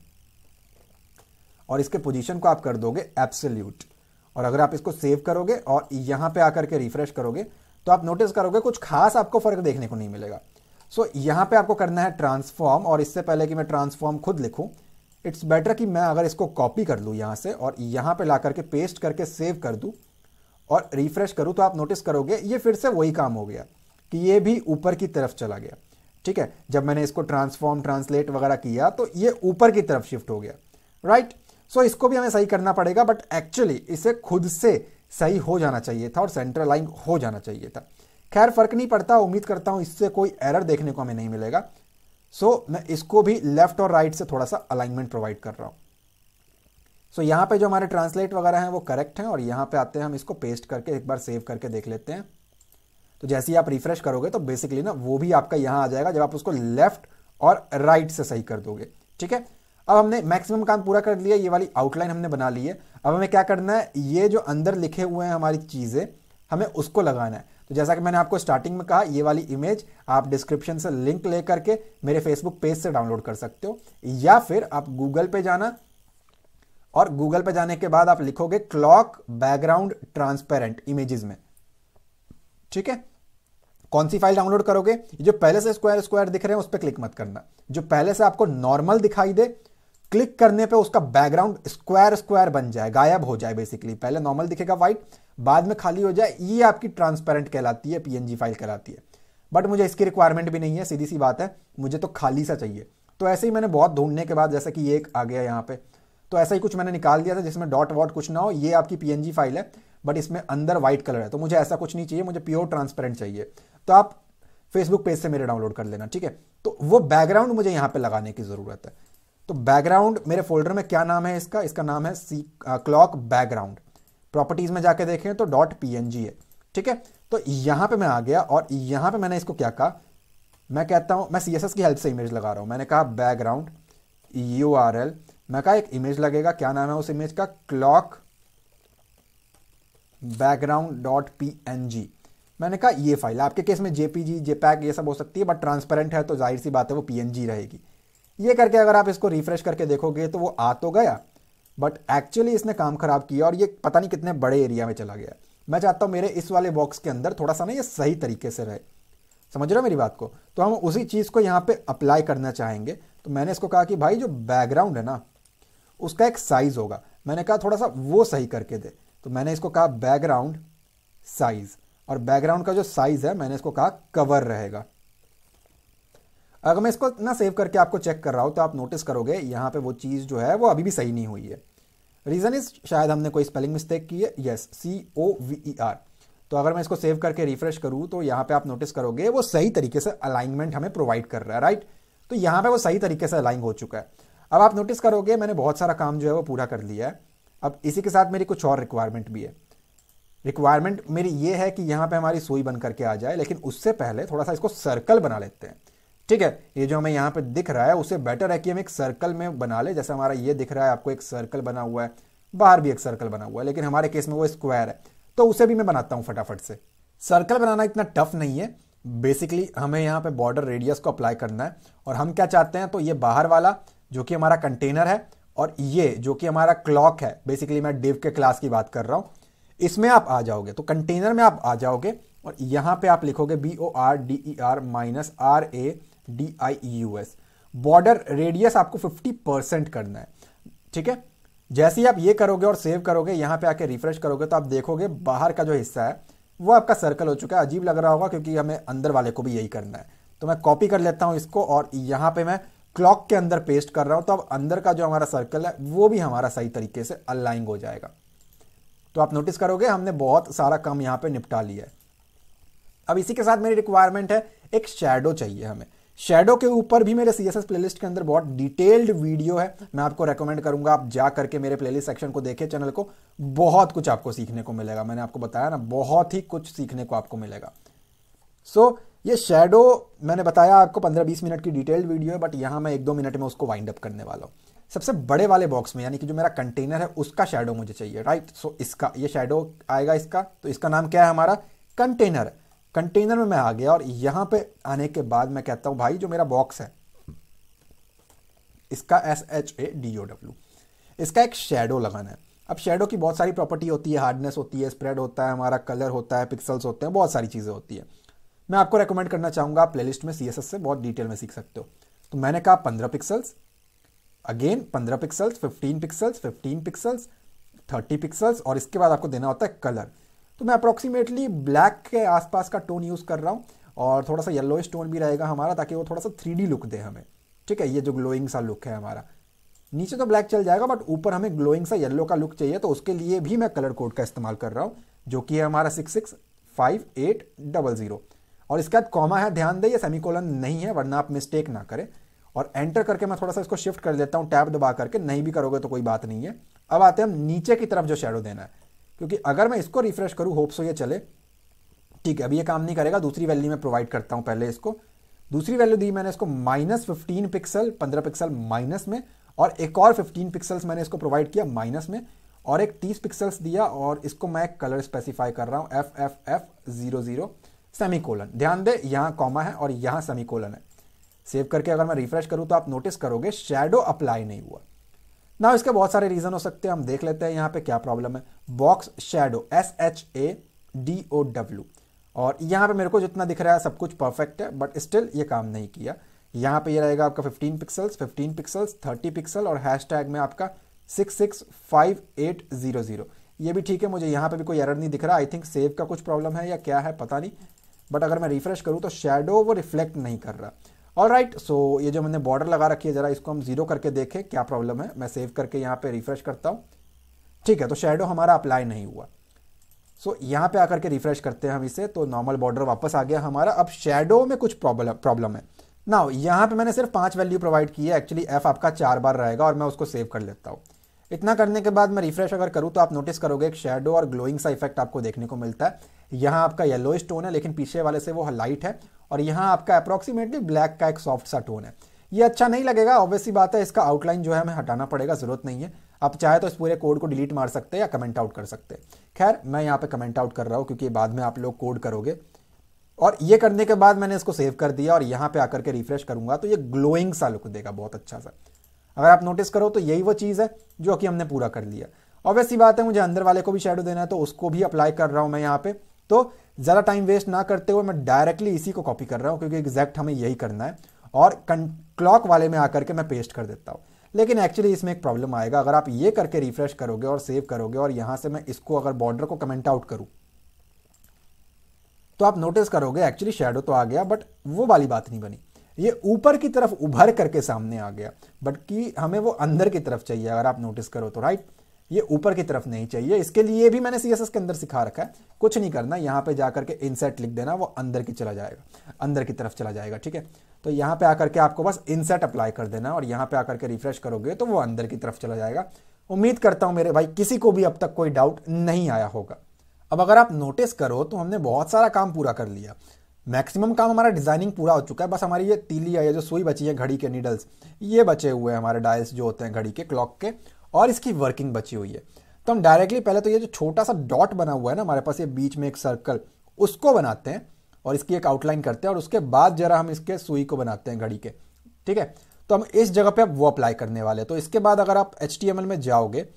और इसके पोजीशन को आप कर दोगे एब्सोल्यूट और अगर आप इसको सेव करोगे और यहां पे आकर के रिफ्रेश करोगे तो आप नोटिस करोगे कुछ खास आपको फर्क देखने को नहीं मिलेगा सो so, यहाँ पे आपको करना है ट्रांसफॉर्म और इससे पहले कि मैं ट्रांसफॉर्म खुद लिखूँ इट्स बेटर कि मैं अगर इसको कॉपी कर लूँ यहाँ से और यहाँ पे ला करके पेस्ट करके सेव कर दूँ और रिफ्रेश करूँ तो आप नोटिस करोगे ये फिर से वही काम हो गया कि ये भी ऊपर की तरफ चला गया ठीक है जब मैंने इसको ट्रांसफॉर्म ट्रांसलेट वगैरह किया तो ये ऊपर की तरफ शिफ्ट हो गया राइट right? सो so, इसको भी हमें सही करना पड़ेगा बट एक्चुअली इसे खुद से सही हो जाना चाहिए था और सेंटर लाइन हो जाना चाहिए था खैर फ़र्क नहीं पड़ता उम्मीद करता हूँ इससे कोई एरर देखने को हमें नहीं मिलेगा सो so, मैं इसको भी लेफ्ट और राइट से थोड़ा सा अलाइनमेंट प्रोवाइड कर रहा हूँ सो so, यहाँ पे जो हमारे ट्रांसलेट वगैरह हैं वो करेक्ट हैं और यहाँ पे आते हैं हम इसको पेस्ट करके एक बार सेव करके देख लेते हैं तो जैसे ही आप रिफ्रेश करोगे तो बेसिकली ना वो भी आपका यहाँ आ जाएगा जब आप उसको लेफ्ट और राइट से सही कर दोगे ठीक है अब हमने मैक्सिमम काम पूरा कर लिया ये वाली आउटलाइन हमने बना ली है अब हमें क्या करना है ये जो अंदर लिखे हुए हैं हमारी चीज़ें हमें उसको लगाना है तो जैसा कि मैंने आपको स्टार्टिंग में कहा ये वाली इमेज आप डिस्क्रिप्शन से लिंक ले करके मेरे फेसबुक पेज से डाउनलोड कर सकते हो या फिर आप गूगल पे जाना और गूगल पे जाने के बाद आप लिखोगे क्लॉक बैकग्राउंड ट्रांसपेरेंट इमेजेस में ठीक है कौन सी फाइल डाउनलोड करोगे जो पहले से स्क्वायर स्क्वायर दिख रहे हैं उस पर क्लिक मत करना जो पहले से आपको नॉर्मल दिखाई दे क्लिक करने पे उसका बैकग्राउंड स्क्वायर स्क्वायर बन जाए गायब हो जाए बेसिकली पहले नॉर्मल दिखेगा व्हाइट बाद में खाली हो जाए ये आपकी ट्रांसपेरेंट कहलाती है पीएनजी फाइल कहलाती है बट मुझे इसकी रिक्वायरमेंट भी नहीं है सीधी सी बात है मुझे तो खाली सा चाहिए तो ऐसे ही मैंने बहुत ढूंढने के बाद जैसा कि ये एक आ गया यहाँ पे तो ऐसा ही कुछ मैंने निकाल दिया था जिसमें डॉट वॉट कुछ ना हो ये आपकी पीएनजी फाइल है बट इसमें अंदर व्हाइट कलर है तो मुझे ऐसा कुछ नहीं चाहिए मुझे प्योर ट्रांसपेरेंट चाहिए तो आप फेसबुक पेज से मेरे डाउनलोड कर लेना ठीक है तो वो बैकग्राउंड मुझे यहाँ पे लगाने की ज़रूरत है तो बैकग्राउंड मेरे फोल्डर में क्या नाम है इसका इसका नाम है सी क्लॉक बैकग्राउंड प्रॉपर्टीज में जाके देखें तो डॉट पी है ठीक है तो यहां पे मैं आ गया और यहां पे मैंने इसको क्या कहा मैं कहता हूं मैं सी की हेल्प से इमेज लगा रहा हूं मैंने कहा बैकग्राउंड यू मैं कहा एक इमेज लगेगा क्या नाम है उस इमेज का क्लॉक बैकग्राउंड डॉट पी मैंने कहा ये फाइल आपके केस में जेपीजी जेपैक ये सब हो सकती है बट ट्रांसपेरेंट है तो जाहिर सी बात है वो पीएनजी रहेगी ये करके अगर आप इसको रिफ्रेश करके देखोगे तो वो आ तो गया बट एक्चुअली इसने काम खराब किया और ये पता नहीं कितने बड़े एरिया में चला गया मैं चाहता हूँ मेरे इस वाले बॉक्स के अंदर थोड़ा सा ना ये सही तरीके से रहे समझ रहे हो मेरी बात को तो हम उसी चीज़ को यहाँ पे अप्लाई करना चाहेंगे तो मैंने इसको कहा कि भाई जो बैकग्राउंड है ना उसका एक साइज़ होगा मैंने कहा थोड़ा सा वो सही करके दे तो मैंने इसको कहा बैकग्राउंड साइज़ और बैकग्राउंड का जो साइज़ है मैंने इसको कहा कवर रहेगा अगर मैं इसको ना सेव करके आपको चेक कर रहा हूँ तो आप नोटिस करोगे यहाँ पे वो चीज़ जो है वो अभी भी सही नहीं हुई है रीज़न इज शायद हमने कोई स्पेलिंग मिस्टेक की है yes C O V E R तो अगर मैं इसको सेव करके रिफ्रेश करूँ तो यहाँ पे आप नोटिस करोगे वो सही तरीके से अलाइनमेंट हमें प्रोवाइड कर रहा है राइट तो यहाँ पे वो सही तरीके से अलाइन हो चुका है अब आप नोटिस करोगे मैंने बहुत सारा काम जो है वो पूरा कर लिया है अब इसी के साथ मेरी कुछ और रिक्वायरमेंट भी है रिक्वायरमेंट मेरी ये है कि यहाँ पे हमारी सुई बन करके आ जाए लेकिन उससे पहले थोड़ा सा इसको सर्कल बना लेते हैं ठीक है ये जो हमें यहाँ पे दिख रहा है उसे बेटर है कि हम एक सर्कल में बना ले जैसे हमारा ये दिख रहा है आपको एक सर्कल बना हुआ है बाहर भी एक सर्कल बना हुआ है लेकिन हमारे केस में वो स्क्वायर है तो उसे भी मैं बनाता हूँ फटाफट से सर्कल बनाना इतना टफ नहीं है बेसिकली हमें यहाँ पे बॉर्डर रेडियस को अप्लाई करना है और हम क्या चाहते हैं तो ये बाहर वाला जो कि हमारा कंटेनर है और ये जो कि हमारा क्लॉक है बेसिकली मैं डिव के क्लास की बात कर रहा हूँ इसमें आप आ जाओगे तो कंटेनर में आप आ जाओगे और यहाँ पे आप लिखोगे B O R D E R minus R A D I U S border radius आपको 50 परसेंट करना है ठीक है जैसे ही आप ये करोगे और सेव करोगे यहाँ पे आके रिफ्रेश करोगे तो आप देखोगे बाहर का जो हिस्सा है वो आपका सर्कल हो चुका है अजीब लग रहा होगा क्योंकि हमें अंदर वाले को भी यही करना है तो मैं कॉपी कर लेता हूँ इसको और यहाँ पे मैं क्लॉक के अंदर पेस्ट कर रहा हूँ तो अब अंदर का जो हमारा सर्कल है वो भी हमारा सही तरीके से अलाइंग हो जाएगा तो आप नोटिस करोगे हमने बहुत सारा काम यहाँ पे निपटा लिया है अब इसी के साथ मेरी रिक्वायरमेंट है एक शेडो चाहिए हमें शेडो के ऊपर भी मेरे सी एस प्लेलिस्ट के अंदर बहुत डिटेल्ड वीडियो है मैं आपको रेकमेंड करूंगा आप जा करके मेरे प्लेलिस्ट सेक्शन को देखें चैनल को बहुत कुछ आपको सीखने को मिलेगा मैंने आपको बताया ना बहुत ही कुछ सीखने को आपको मिलेगा सो so, ये शेडो मैंने बताया आपको 15-20 मिनट की डिटेल्ड वीडियो है बट यहाँ मैं एक दो मिनट में उसको वाइंड अप करने वाला हूँ सबसे बड़े वाले बॉक्स में यानी कि जो मेरा कंटेनर है उसका शेडो मुझे चाहिए राइट सो so, इसका ये शेडो आएगा इसका तो इसका नाम क्या है हमारा कंटेनर है कंटेनर में मैं आ गया और यहां पे आने के बाद मैं कहता हूं भाई जो मेरा बॉक्स है इसका S H A D O W इसका एक शेडो लगाना है अब शेडो की बहुत सारी प्रॉपर्टी होती है हार्डनेस होती है स्प्रेड होता है हमारा कलर होता है पिक्सल्स होते हैं बहुत सारी चीज़ें होती है मैं आपको रेकमेंड करना चाहूंगा आप प्लेलिस्ट में सी से बहुत डिटेल में सीख सकते हो तो मैंने कहा पंद्रह पिक्सल्स अगेन पंद्रह pixels fifteen pixels fifteen pixels thirty pixels और इसके बाद आपको देना होता है कलर तो मैं अप्रोक्सीमेटली ब्लैक के आसपास का टोन यूज़ कर रहा हूँ और थोड़ा सा येलोइ टोन भी रहेगा हमारा ताकि वो थोड़ा सा थ्री लुक दे हमें ठीक है ये जो ग्लोइंग सा लुक है हमारा नीचे तो ब्लैक चल जाएगा बट ऊपर हमें ग्लोइंग सा येलो का लुक चाहिए तो उसके लिए भी मैं कलर कोड का इस्तेमाल कर रहा हूँ जो कि है हमारा six six five eight double zero और इसके बाद कॉमा है ध्यान दें ये सेमिकोलन नहीं है वरना आप मिस्टेक ना करें और एंटर करके मैं थोड़ा सा इसको शिफ्ट कर देता हूँ टैब दबा करके नहीं भी करोगे तो कोई बात नहीं है अब आते हैं हम नीचे की तरफ जो शेडो देना है क्योंकि अगर मैं इसको रिफ्रेश करूँ होप सो ये चले ठीक है अभी ये काम नहीं करेगा दूसरी वैल्यू में प्रोवाइड करता हूँ पहले इसको दूसरी वैल्यू दी मैंने इसको माइनस फिफ्टीन पिक्सल पंद्रह पिक्सल माइनस में और एक और फिफ्टीन पिक्सल्स मैंने इसको प्रोवाइड किया माइनस में और एक तीस पिक्सल्स दिया और इसको मैं कलर स्पेसिफाई कर रहा हूँ F F F zero zero semicolon ध्यान दे यहाँ कॉमा है और यहाँ सेमी कोलन है सेव करके अगर मैं रिफ्रेश करूँ तो आप नोटिस करोगे शेडो अप्लाई नहीं हुआ ना इसके बहुत सारे रीज़न हो सकते हैं हम देख लेते हैं यहाँ पे क्या प्रॉब्लम है box shadow S H A D O W और यहाँ पे मेरे को जितना दिख रहा है सब कुछ परफेक्ट है बट स्टिल ये काम नहीं किया यहाँ पे ये यह रहेगा आपका 15 पिक्सल्स 15 पिक्सल्स 30 पिक्सल और टैग में आपका 665800 ये भी ठीक है मुझे यहाँ पे भी कोई एरर नहीं दिख रहा आई थिंक सेव का कुछ प्रॉब्लम है या क्या है पता नहीं बट अगर मैं रिफ्रेश करूँ तो शेडो वो रिफ्लेक्ट नहीं कर रहा ऑल राइट सो ये जो मैंने बॉर्डर लगा रखी है ज़रा इसको हम जीरो करके देखें क्या प्रॉब्लम है मैं सेव करके यहाँ पे रिफ्रेश करता हूँ ठीक है तो शेडो हमारा अप्लाई नहीं हुआ सो so, यहाँ पे आकर के रिफ्रेश करते हैं हम इसे तो नॉर्मल बॉर्डर वापस आ गया हमारा अब शेडो में कुछ प्रॉब्लम प्रॉब्लम है ना यहाँ पे मैंने सिर्फ पांच वैल्यू प्रोवाइड की है एक्चुअली एफ आपका चार बार रहेगा और मैं उसको सेव कर लेता हूँ इतना करने के बाद मैं रिफ्रेश अगर करूँ तो आप नोटिस करोगे एक शेडो और ग्लोइंग सा इफेक्ट आपको देखने को मिलता है यहाँ आपका येलो टोन है लेकिन पीछे वाले से वो लाइट है और यहाँ आपका अप्रॉक्सीमेटली ब्लैक का एक सॉफ्ट सा टोन है ये अच्छा नहीं लगेगा ऑब्वियसली बात है इसका आउटलाइन जो है हमें हटाना पड़ेगा ज़रूरत नहीं है आप चाहे तो इस पूरे कोड को डिलीट मार सकते हैं या कमेंट आउट कर सकते हैं खैर मैं यहाँ पे कमेंट आउट कर रहा हूँ क्योंकि बाद में आप लोग कोड करोगे और ये करने के बाद मैंने इसको सेव कर दिया और यहाँ पे आकर के रिफ्रेश करूंगा तो ये ग्लोइंग सा लुक देगा बहुत अच्छा सा अगर आप नोटिस करो तो यही वो चीज़ है जो कि हमने पूरा कर लिया ऑब्वियसली बात है मुझे अंदर वाले को भी शेडो देना है तो उसको भी अप्लाई कर रहा हूँ मैं यहाँ पे तो ज़्यादा टाइम वेस्ट ना करते हुए मैं डायरेक्टली इसी को कॉपी कर रहा हूँ क्योंकि एग्जैक्ट हमें यही करना है और क्लॉक वाले में आकर के मैं पेस्ट कर देता हूँ लेकिन एक्चुअली इसमें एक प्रॉब्लम आएगा अगर आप ये करके रिफ्रेश करोगे और सेव करोगे और यहां से मैं इसको अगर बॉर्डर को कमेंट आउट करूँ तो आप नोटिस करोगे एक्चुअली शेडो तो आ गया बट वो वाली बात नहीं बनी ये ऊपर की तरफ उभर करके सामने आ गया बट कि हमें वो अंदर की तरफ चाहिए अगर आप नोटिस करो तो राइट ये ऊपर की तरफ नहीं चाहिए इसके लिए भी मैंने सी के अंदर सिखा रखा है कुछ नहीं करना यहाँ पे जाकर के इनसेट लिख देना वो अंदर की चला जाएगा अंदर की तरफ चला जाएगा ठीक है तो यहाँ पे आकर के आपको बस इनसेट अप्लाई कर देना और यहाँ पे आकर के रिफ्रेश करोगे तो वो अंदर की तरफ चला जाएगा उम्मीद करता हूँ मेरे भाई किसी को भी अब तक कोई डाउट नहीं आया होगा अब अगर आप नोटिस करो तो हमने बहुत सारा काम पूरा कर लिया मैक्सिमम काम हमारा डिज़ाइनिंग पूरा हो चुका है बस हमारी ये तीली है ये जो सुई बची है घड़ी के नीडल्स ये बचे हुए हैं हमारे डायल्स जो होते हैं घड़ी के क्लॉक के और इसकी वर्किंग बची हुई है तो हम डायरेक्टली पहले तो ये जो छोटा सा डॉट बना हुआ है ना हमारे पास ये बीच में एक सर्कल उसको बनाते हैं और इसकी एक आउटलाइन करते हैं और उसके बाद जरा हम इसके सुई को बनाते हैं घड़ी के ठीक है तो हम इस जगह पे अब वो अप्लाई करने वाले हैं तो इसके बाद अगर आप एच में जाओगे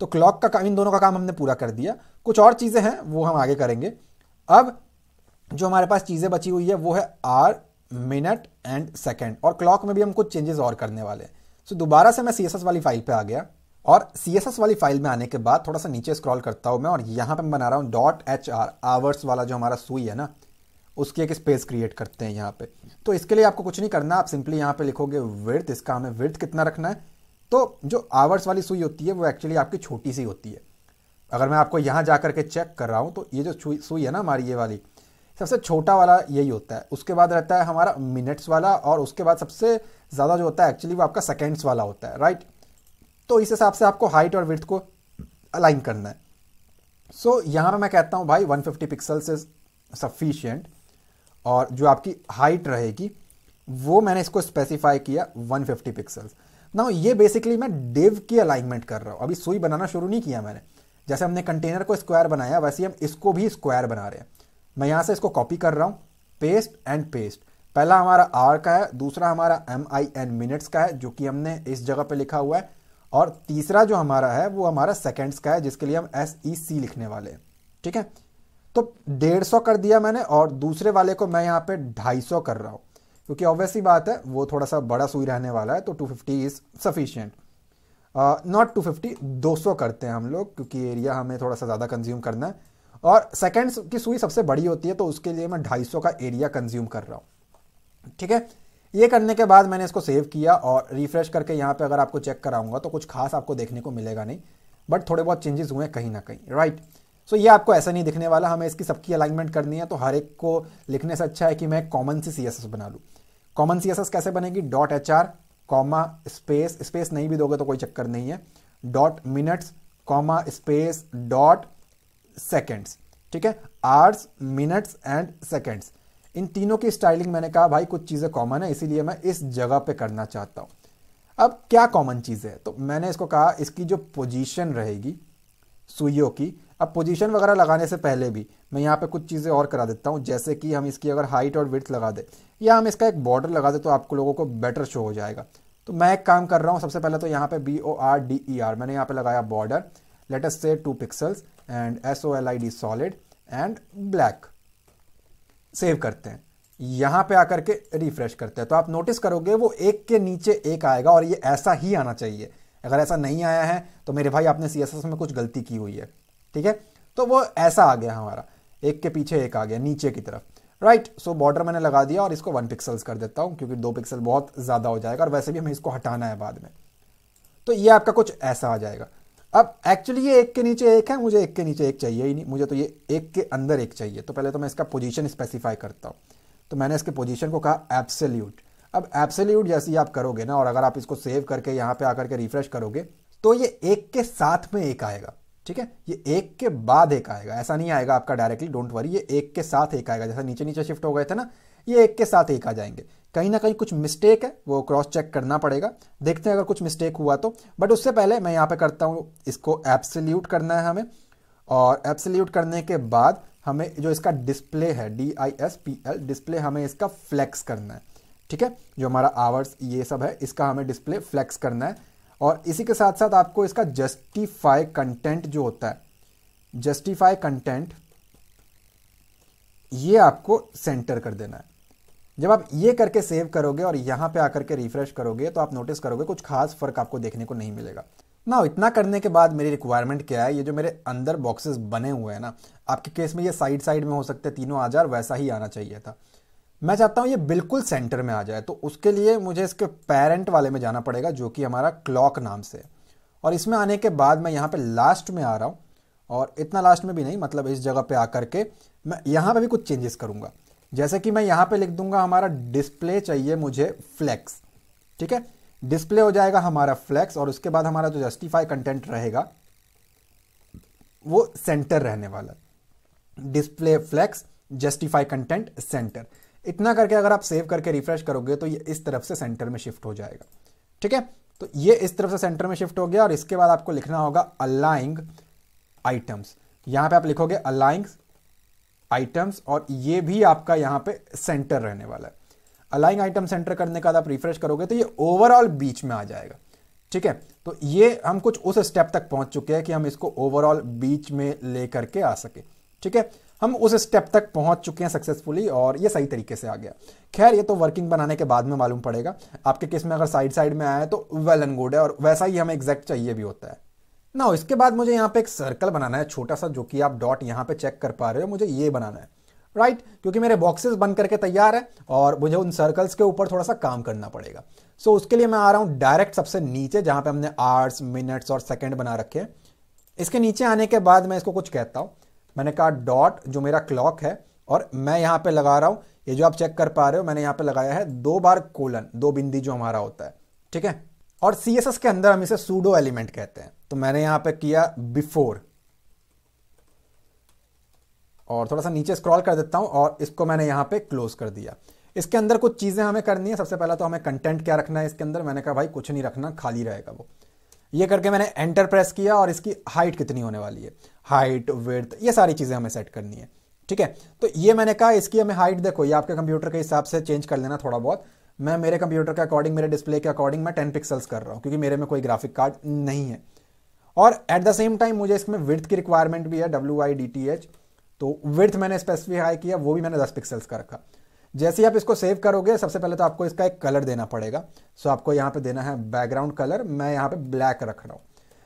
तो क्लॉक का काम इन दोनों का काम हमने पूरा कर दिया कुछ और चीज़ें हैं वो हम आगे करेंगे अब जो हमारे पास चीज़ें बची हुई है वो है आर मिनट एंड सेकेंड और क्लॉक में भी हम कुछ चेंजेस और करने वाले हैं सो so, दोबारा से मैं सी वाली फाइल पे आ गया और सी वाली फाइल में आने के बाद थोड़ा सा नीचे स्क्रॉल करता हूँ मैं और यहाँ पे मैं बना रहा हूँ डॉट एच आर आवर्स वाला जो हमारा सुई है ना उसकी एक स्पेस क्रिएट करते हैं यहाँ पे तो इसके लिए आपको कुछ नहीं करना आप सिंपली यहाँ पे लिखोगे विर्थ इसका हमें विर्थ कितना रखना है तो जो आवर्स वाली सुई होती है वो एक्चुअली आपकी छोटी सी होती है अगर मैं आपको यहाँ जा करके चेक कर रहा हूँ तो ये जो सुई है ना हमारी ये वाली सबसे छोटा वाला यही होता है उसके बाद रहता है हमारा मिनट्स वाला और उसके बाद सबसे ज़्यादा जो होता है एक्चुअली वो आपका सेकेंड्स वाला होता है राइट तो इस हिसाब से आपको हाइट और विथ को अलाइन करना है सो so, यहाँ पर मैं कहता हूँ भाई 150 फिफ्टी पिक्सल्स इज सफिशियंट और जो आपकी हाइट रहेगी वो मैंने इसको स्पेसिफाई किया 150 फिफ्टी पिक्सल्स ना ये बेसिकली मैं डिव की अलाइनमेंट कर रहा हूँ अभी सुई बनाना शुरू नहीं किया मैंने जैसे हमने कंटेनर को स्क्वायर बनाया वैसे हम इसको भी स्क्वायर बना रहे हैं मैं यहां से इसको कॉपी कर रहा हूं पेस्ट एंड पेस्ट पहला हमारा आर का है दूसरा हमारा एम आई एन मिनट्स का है जो कि हमने इस जगह पे लिखा हुआ है और तीसरा जो हमारा है वो हमारा सेकेंड्स का है जिसके लिए हम एस ई सी लिखने वाले हैं ठीक है तो डेढ़ सौ कर दिया मैंने और दूसरे वाले को मैं यहाँ पे ढाई सौ कर रहा हूँ क्योंकि ऑब्वियसली बात है वो थोड़ा सा बड़ा सुई रहने वाला है तो two fifty is sufficient not two fifty दो सौ करते हैं हम लोग क्योंकि एरिया हमें थोड़ा सा ज़्यादा कंज्यूम करना है और सेकेंड की सुई सबसे बड़ी होती है तो उसके लिए मैं ढाई का एरिया कंज्यूम कर रहा हूँ ठीक है ये करने के बाद मैंने इसको सेव किया और रिफ्रेश करके यहाँ पे अगर आपको चेक कराऊंगा तो कुछ खास आपको देखने को मिलेगा नहीं बट थोड़े बहुत चेंजेस हुए कहीं ना कहीं राइट सो so, ये आपको ऐसा नहीं दिखने वाला हमें इसकी सबकी अलाइनमेंट करनी है तो हर एक को लिखने से अच्छा है कि मैं कॉमन सी सी बना लूँ कॉमन सी कैसे बनेगी dot H R comma space space नहीं भी दोगे तो कोई चक्कर नहीं है dot minutes comma space dot seconds ठीक है आर्स मिनट्स एंड सेकेंड्स इन तीनों की स्टाइलिंग मैंने कहा भाई कुछ चीज़ें कॉमन है इसीलिए मैं इस जगह पे करना चाहता हूँ अब क्या कॉमन चीज़ है तो मैंने इसको कहा इसकी जो पोजीशन रहेगी सुइयों की अब पोजीशन वगैरह लगाने से पहले भी मैं यहाँ पे कुछ चीज़ें और करा देता हूँ जैसे कि हम इसकी अगर हाइट और विथ लगा दें या हम इसका एक बॉर्डर लगा दें तो आपको लोगों को बेटर शो हो जाएगा तो मैं एक काम कर रहा हूँ सबसे पहले तो यहाँ पर B O R D E R मैंने यहाँ पे लगाया border let us say 2 pixels and solid solid and black save करते हैं यहाँ पे आकर के रिफ्रेश करते हैं तो आप नोटिस करोगे वो एक के नीचे एक आएगा और ये ऐसा ही आना चाहिए अगर ऐसा नहीं आया है तो मेरे भाई आपने सी में कुछ गलती की हुई है ठीक है तो वो ऐसा आ गया हमारा एक के पीछे एक आ गया नीचे की तरफ राइट सो बॉर्डर मैंने लगा दिया और इसको वन पिक्सल्स कर देता हूँ क्योंकि दो पिक्सल बहुत ज़्यादा हो जाएगा और वैसे भी हमें इसको हटाना है बाद में तो ये आपका कुछ ऐसा आ जाएगा अब एक्चुअली ये एक के नीचे एक है मुझे एक के नीचे एक चाहिए ही नहीं मुझे तो ये एक के अंदर एक चाहिए तो पहले तो मैं इसका पोजीशन स्पेसिफाई करता हूँ तो मैंने इसके पोजीशन को कहा एब्सोल्यूट अब एब्सोल्यूट जैसे ही आप करोगे ना और अगर आप इसको सेव करके यहाँ पे आकर के रिफ्रेश करोगे तो ये एक के साथ में एक आएगा ठीक है ये एक के बाद एक आएगा ऐसा नहीं आएगा आपका डायरेक्टली डोंट वरी ये एक के साथ एक आएगा जैसा नीचे नीचे शिफ्ट हो गए थे ना ये एक के साथ एक आ जाएंगे कहीं ना कहीं कुछ मिस्टेक है वो क्रॉस चेक करना पड़ेगा देखते हैं अगर कुछ मिस्टेक हुआ तो बट उससे पहले मैं यहाँ पे करता हूँ इसको एप्सल्यूट करना है हमें और एप्सल्यूट करने के बाद हमें जो इसका डिस्प्ले है D I S P L display हमें इसका फ्लैक्स करना है ठीक है जो हमारा आवर्स ये सब है इसका हमें डिस्प्ले फ्लैक्स करना है और इसी के साथ साथ आपको इसका जस्टिफाई कंटेंट जो होता है जस्टिफाई कंटेंट ये आपको सेंटर कर देना है जब आप ये करके सेव करोगे और यहाँ पे आकर के रिफ्रेश करोगे तो आप नोटिस करोगे कुछ खास फर्क आपको देखने को नहीं मिलेगा ना इतना करने के बाद मेरी रिक्वायरमेंट क्या है ये जो मेरे अंदर बॉक्सेस बने हुए हैं ना आपके केस में ये साइड साइड में हो सकते हैं तीनों हजार वैसा ही आना चाहिए था मैं चाहता हूँ ये बिल्कुल सेंटर में आ जाए तो उसके लिए मुझे इसके पेरेंट वाले में जाना पड़ेगा जो कि हमारा क्लॉक नाम से और इसमें आने के बाद मैं यहाँ पे लास्ट में आ रहा हूँ और इतना लास्ट में भी नहीं मतलब इस जगह पे आकर के मैं यहाँ पे भी कुछ चेंजेस करूँगा जैसे कि मैं यहां पे लिख दूंगा हमारा डिस्प्ले चाहिए मुझे फ्लेक्स ठीक है डिस्प्ले हो जाएगा हमारा फ्लेक्स और उसके बाद हमारा जो जस्टिफाई कंटेंट रहेगा वो सेंटर रहने वाला display flex justify content centre इतना करके अगर आप सेव करके रिफ्रेश करोगे तो ये इस तरफ से सेंटर में शिफ्ट हो जाएगा ठीक है तो ये इस तरफ से सेंटर में शिफ्ट हो गया और इसके बाद आपको लिखना होगा अलाइंग आइटम्स यहां पे आप लिखोगे अलाइंग आइटम्स और ये भी आपका यहाँ पे सेंटर रहने वाला है अलाइंग आइटम सेंटर करने का आप रिफ्रेश करोगे तो ये ओवरऑल बीच में आ जाएगा ठीक है तो ये हम कुछ उस स्टेप तक पहुंच चुके हैं कि हम इसको ओवरऑल बीच में ले करके आ सके ठीक है हम उस स्टेप तक पहुंच चुके हैं सक्सेसफुली और ये सही तरीके से आ गया खैर ये तो वर्किंग बनाने के बाद में मालूम पड़ेगा आपके केस में अगर साइड साइड में आया है तो वेल एंड गुड है और वैसा ही हमें एग्जैक्ट चाहिए भी होता है ना इसके बाद मुझे यहाँ पे एक सर्कल बनाना है छोटा सा जो कि आप डॉट यहाँ पे चेक कर पा रहे हो मुझे ये बनाना है राइट right? क्योंकि मेरे बॉक्सेस बन करके तैयार है और मुझे उन सर्कल्स के ऊपर थोड़ा सा काम करना पड़ेगा सो so, उसके लिए मैं आ रहा हूँ डायरेक्ट सबसे नीचे जहाँ पे हमने आवर्स मिनट्स और सेकेंड बना रखे हैं इसके नीचे आने के बाद मैं इसको कुछ कहता हूँ मैंने कहा डॉट जो मेरा क्लॉक है और मैं यहाँ पे लगा रहा हूँ ये जो आप चेक कर पा रहे हो मैंने यहाँ पे लगाया है दो बार कोलन दो बिंदी जो हमारा होता है ठीक है और सी के अंदर हम इसे सूडो एलिमेंट कहते हैं तो मैंने यहां पे किया बिफोर और थोड़ा सा नीचे स्क्रॉल कर देता हूं और इसको मैंने यहां पे क्लोज कर दिया इसके अंदर कुछ चीज़ें हमें करनी है सबसे पहला तो हमें कंटेंट क्या रखना है इसके अंदर मैंने कहा भाई कुछ नहीं रखना खाली रहेगा वो ये करके मैंने एंटर प्रेस किया और इसकी हाइट कितनी होने वाली है हाइट वेथ ये सारी चीज़ें हमें सेट करनी है ठीक है तो ये मैंने कहा इसकी हमें हाइट देखो ये आपके कंप्यूटर के हिसाब से चेंज कर लेना थोड़ा बहुत मैं मेरे कंप्यूटर के अकॉर्डिंग मेरे डिस्प्ले के अकॉर्डिंग मैं टेन पिक्सल्स कर रहा हूँ क्योंकि मेरे में कोई ग्राफिक कार्ड नहीं है और एट द सेम टाइम मुझे इसमें विर्थ की रिक्वायरमेंट भी है W I D T H तो विर्थ मैंने स्पेसिफाई किया वो भी मैंने दस पिक्सल्स का रखा जैसे ही आप इसको सेव करोगे सबसे पहले तो आपको इसका एक कलर देना पड़ेगा सो आपको यहाँ पे देना है बैकग्राउंड कलर मैं यहाँ पे ब्लैक रख रहा हूँ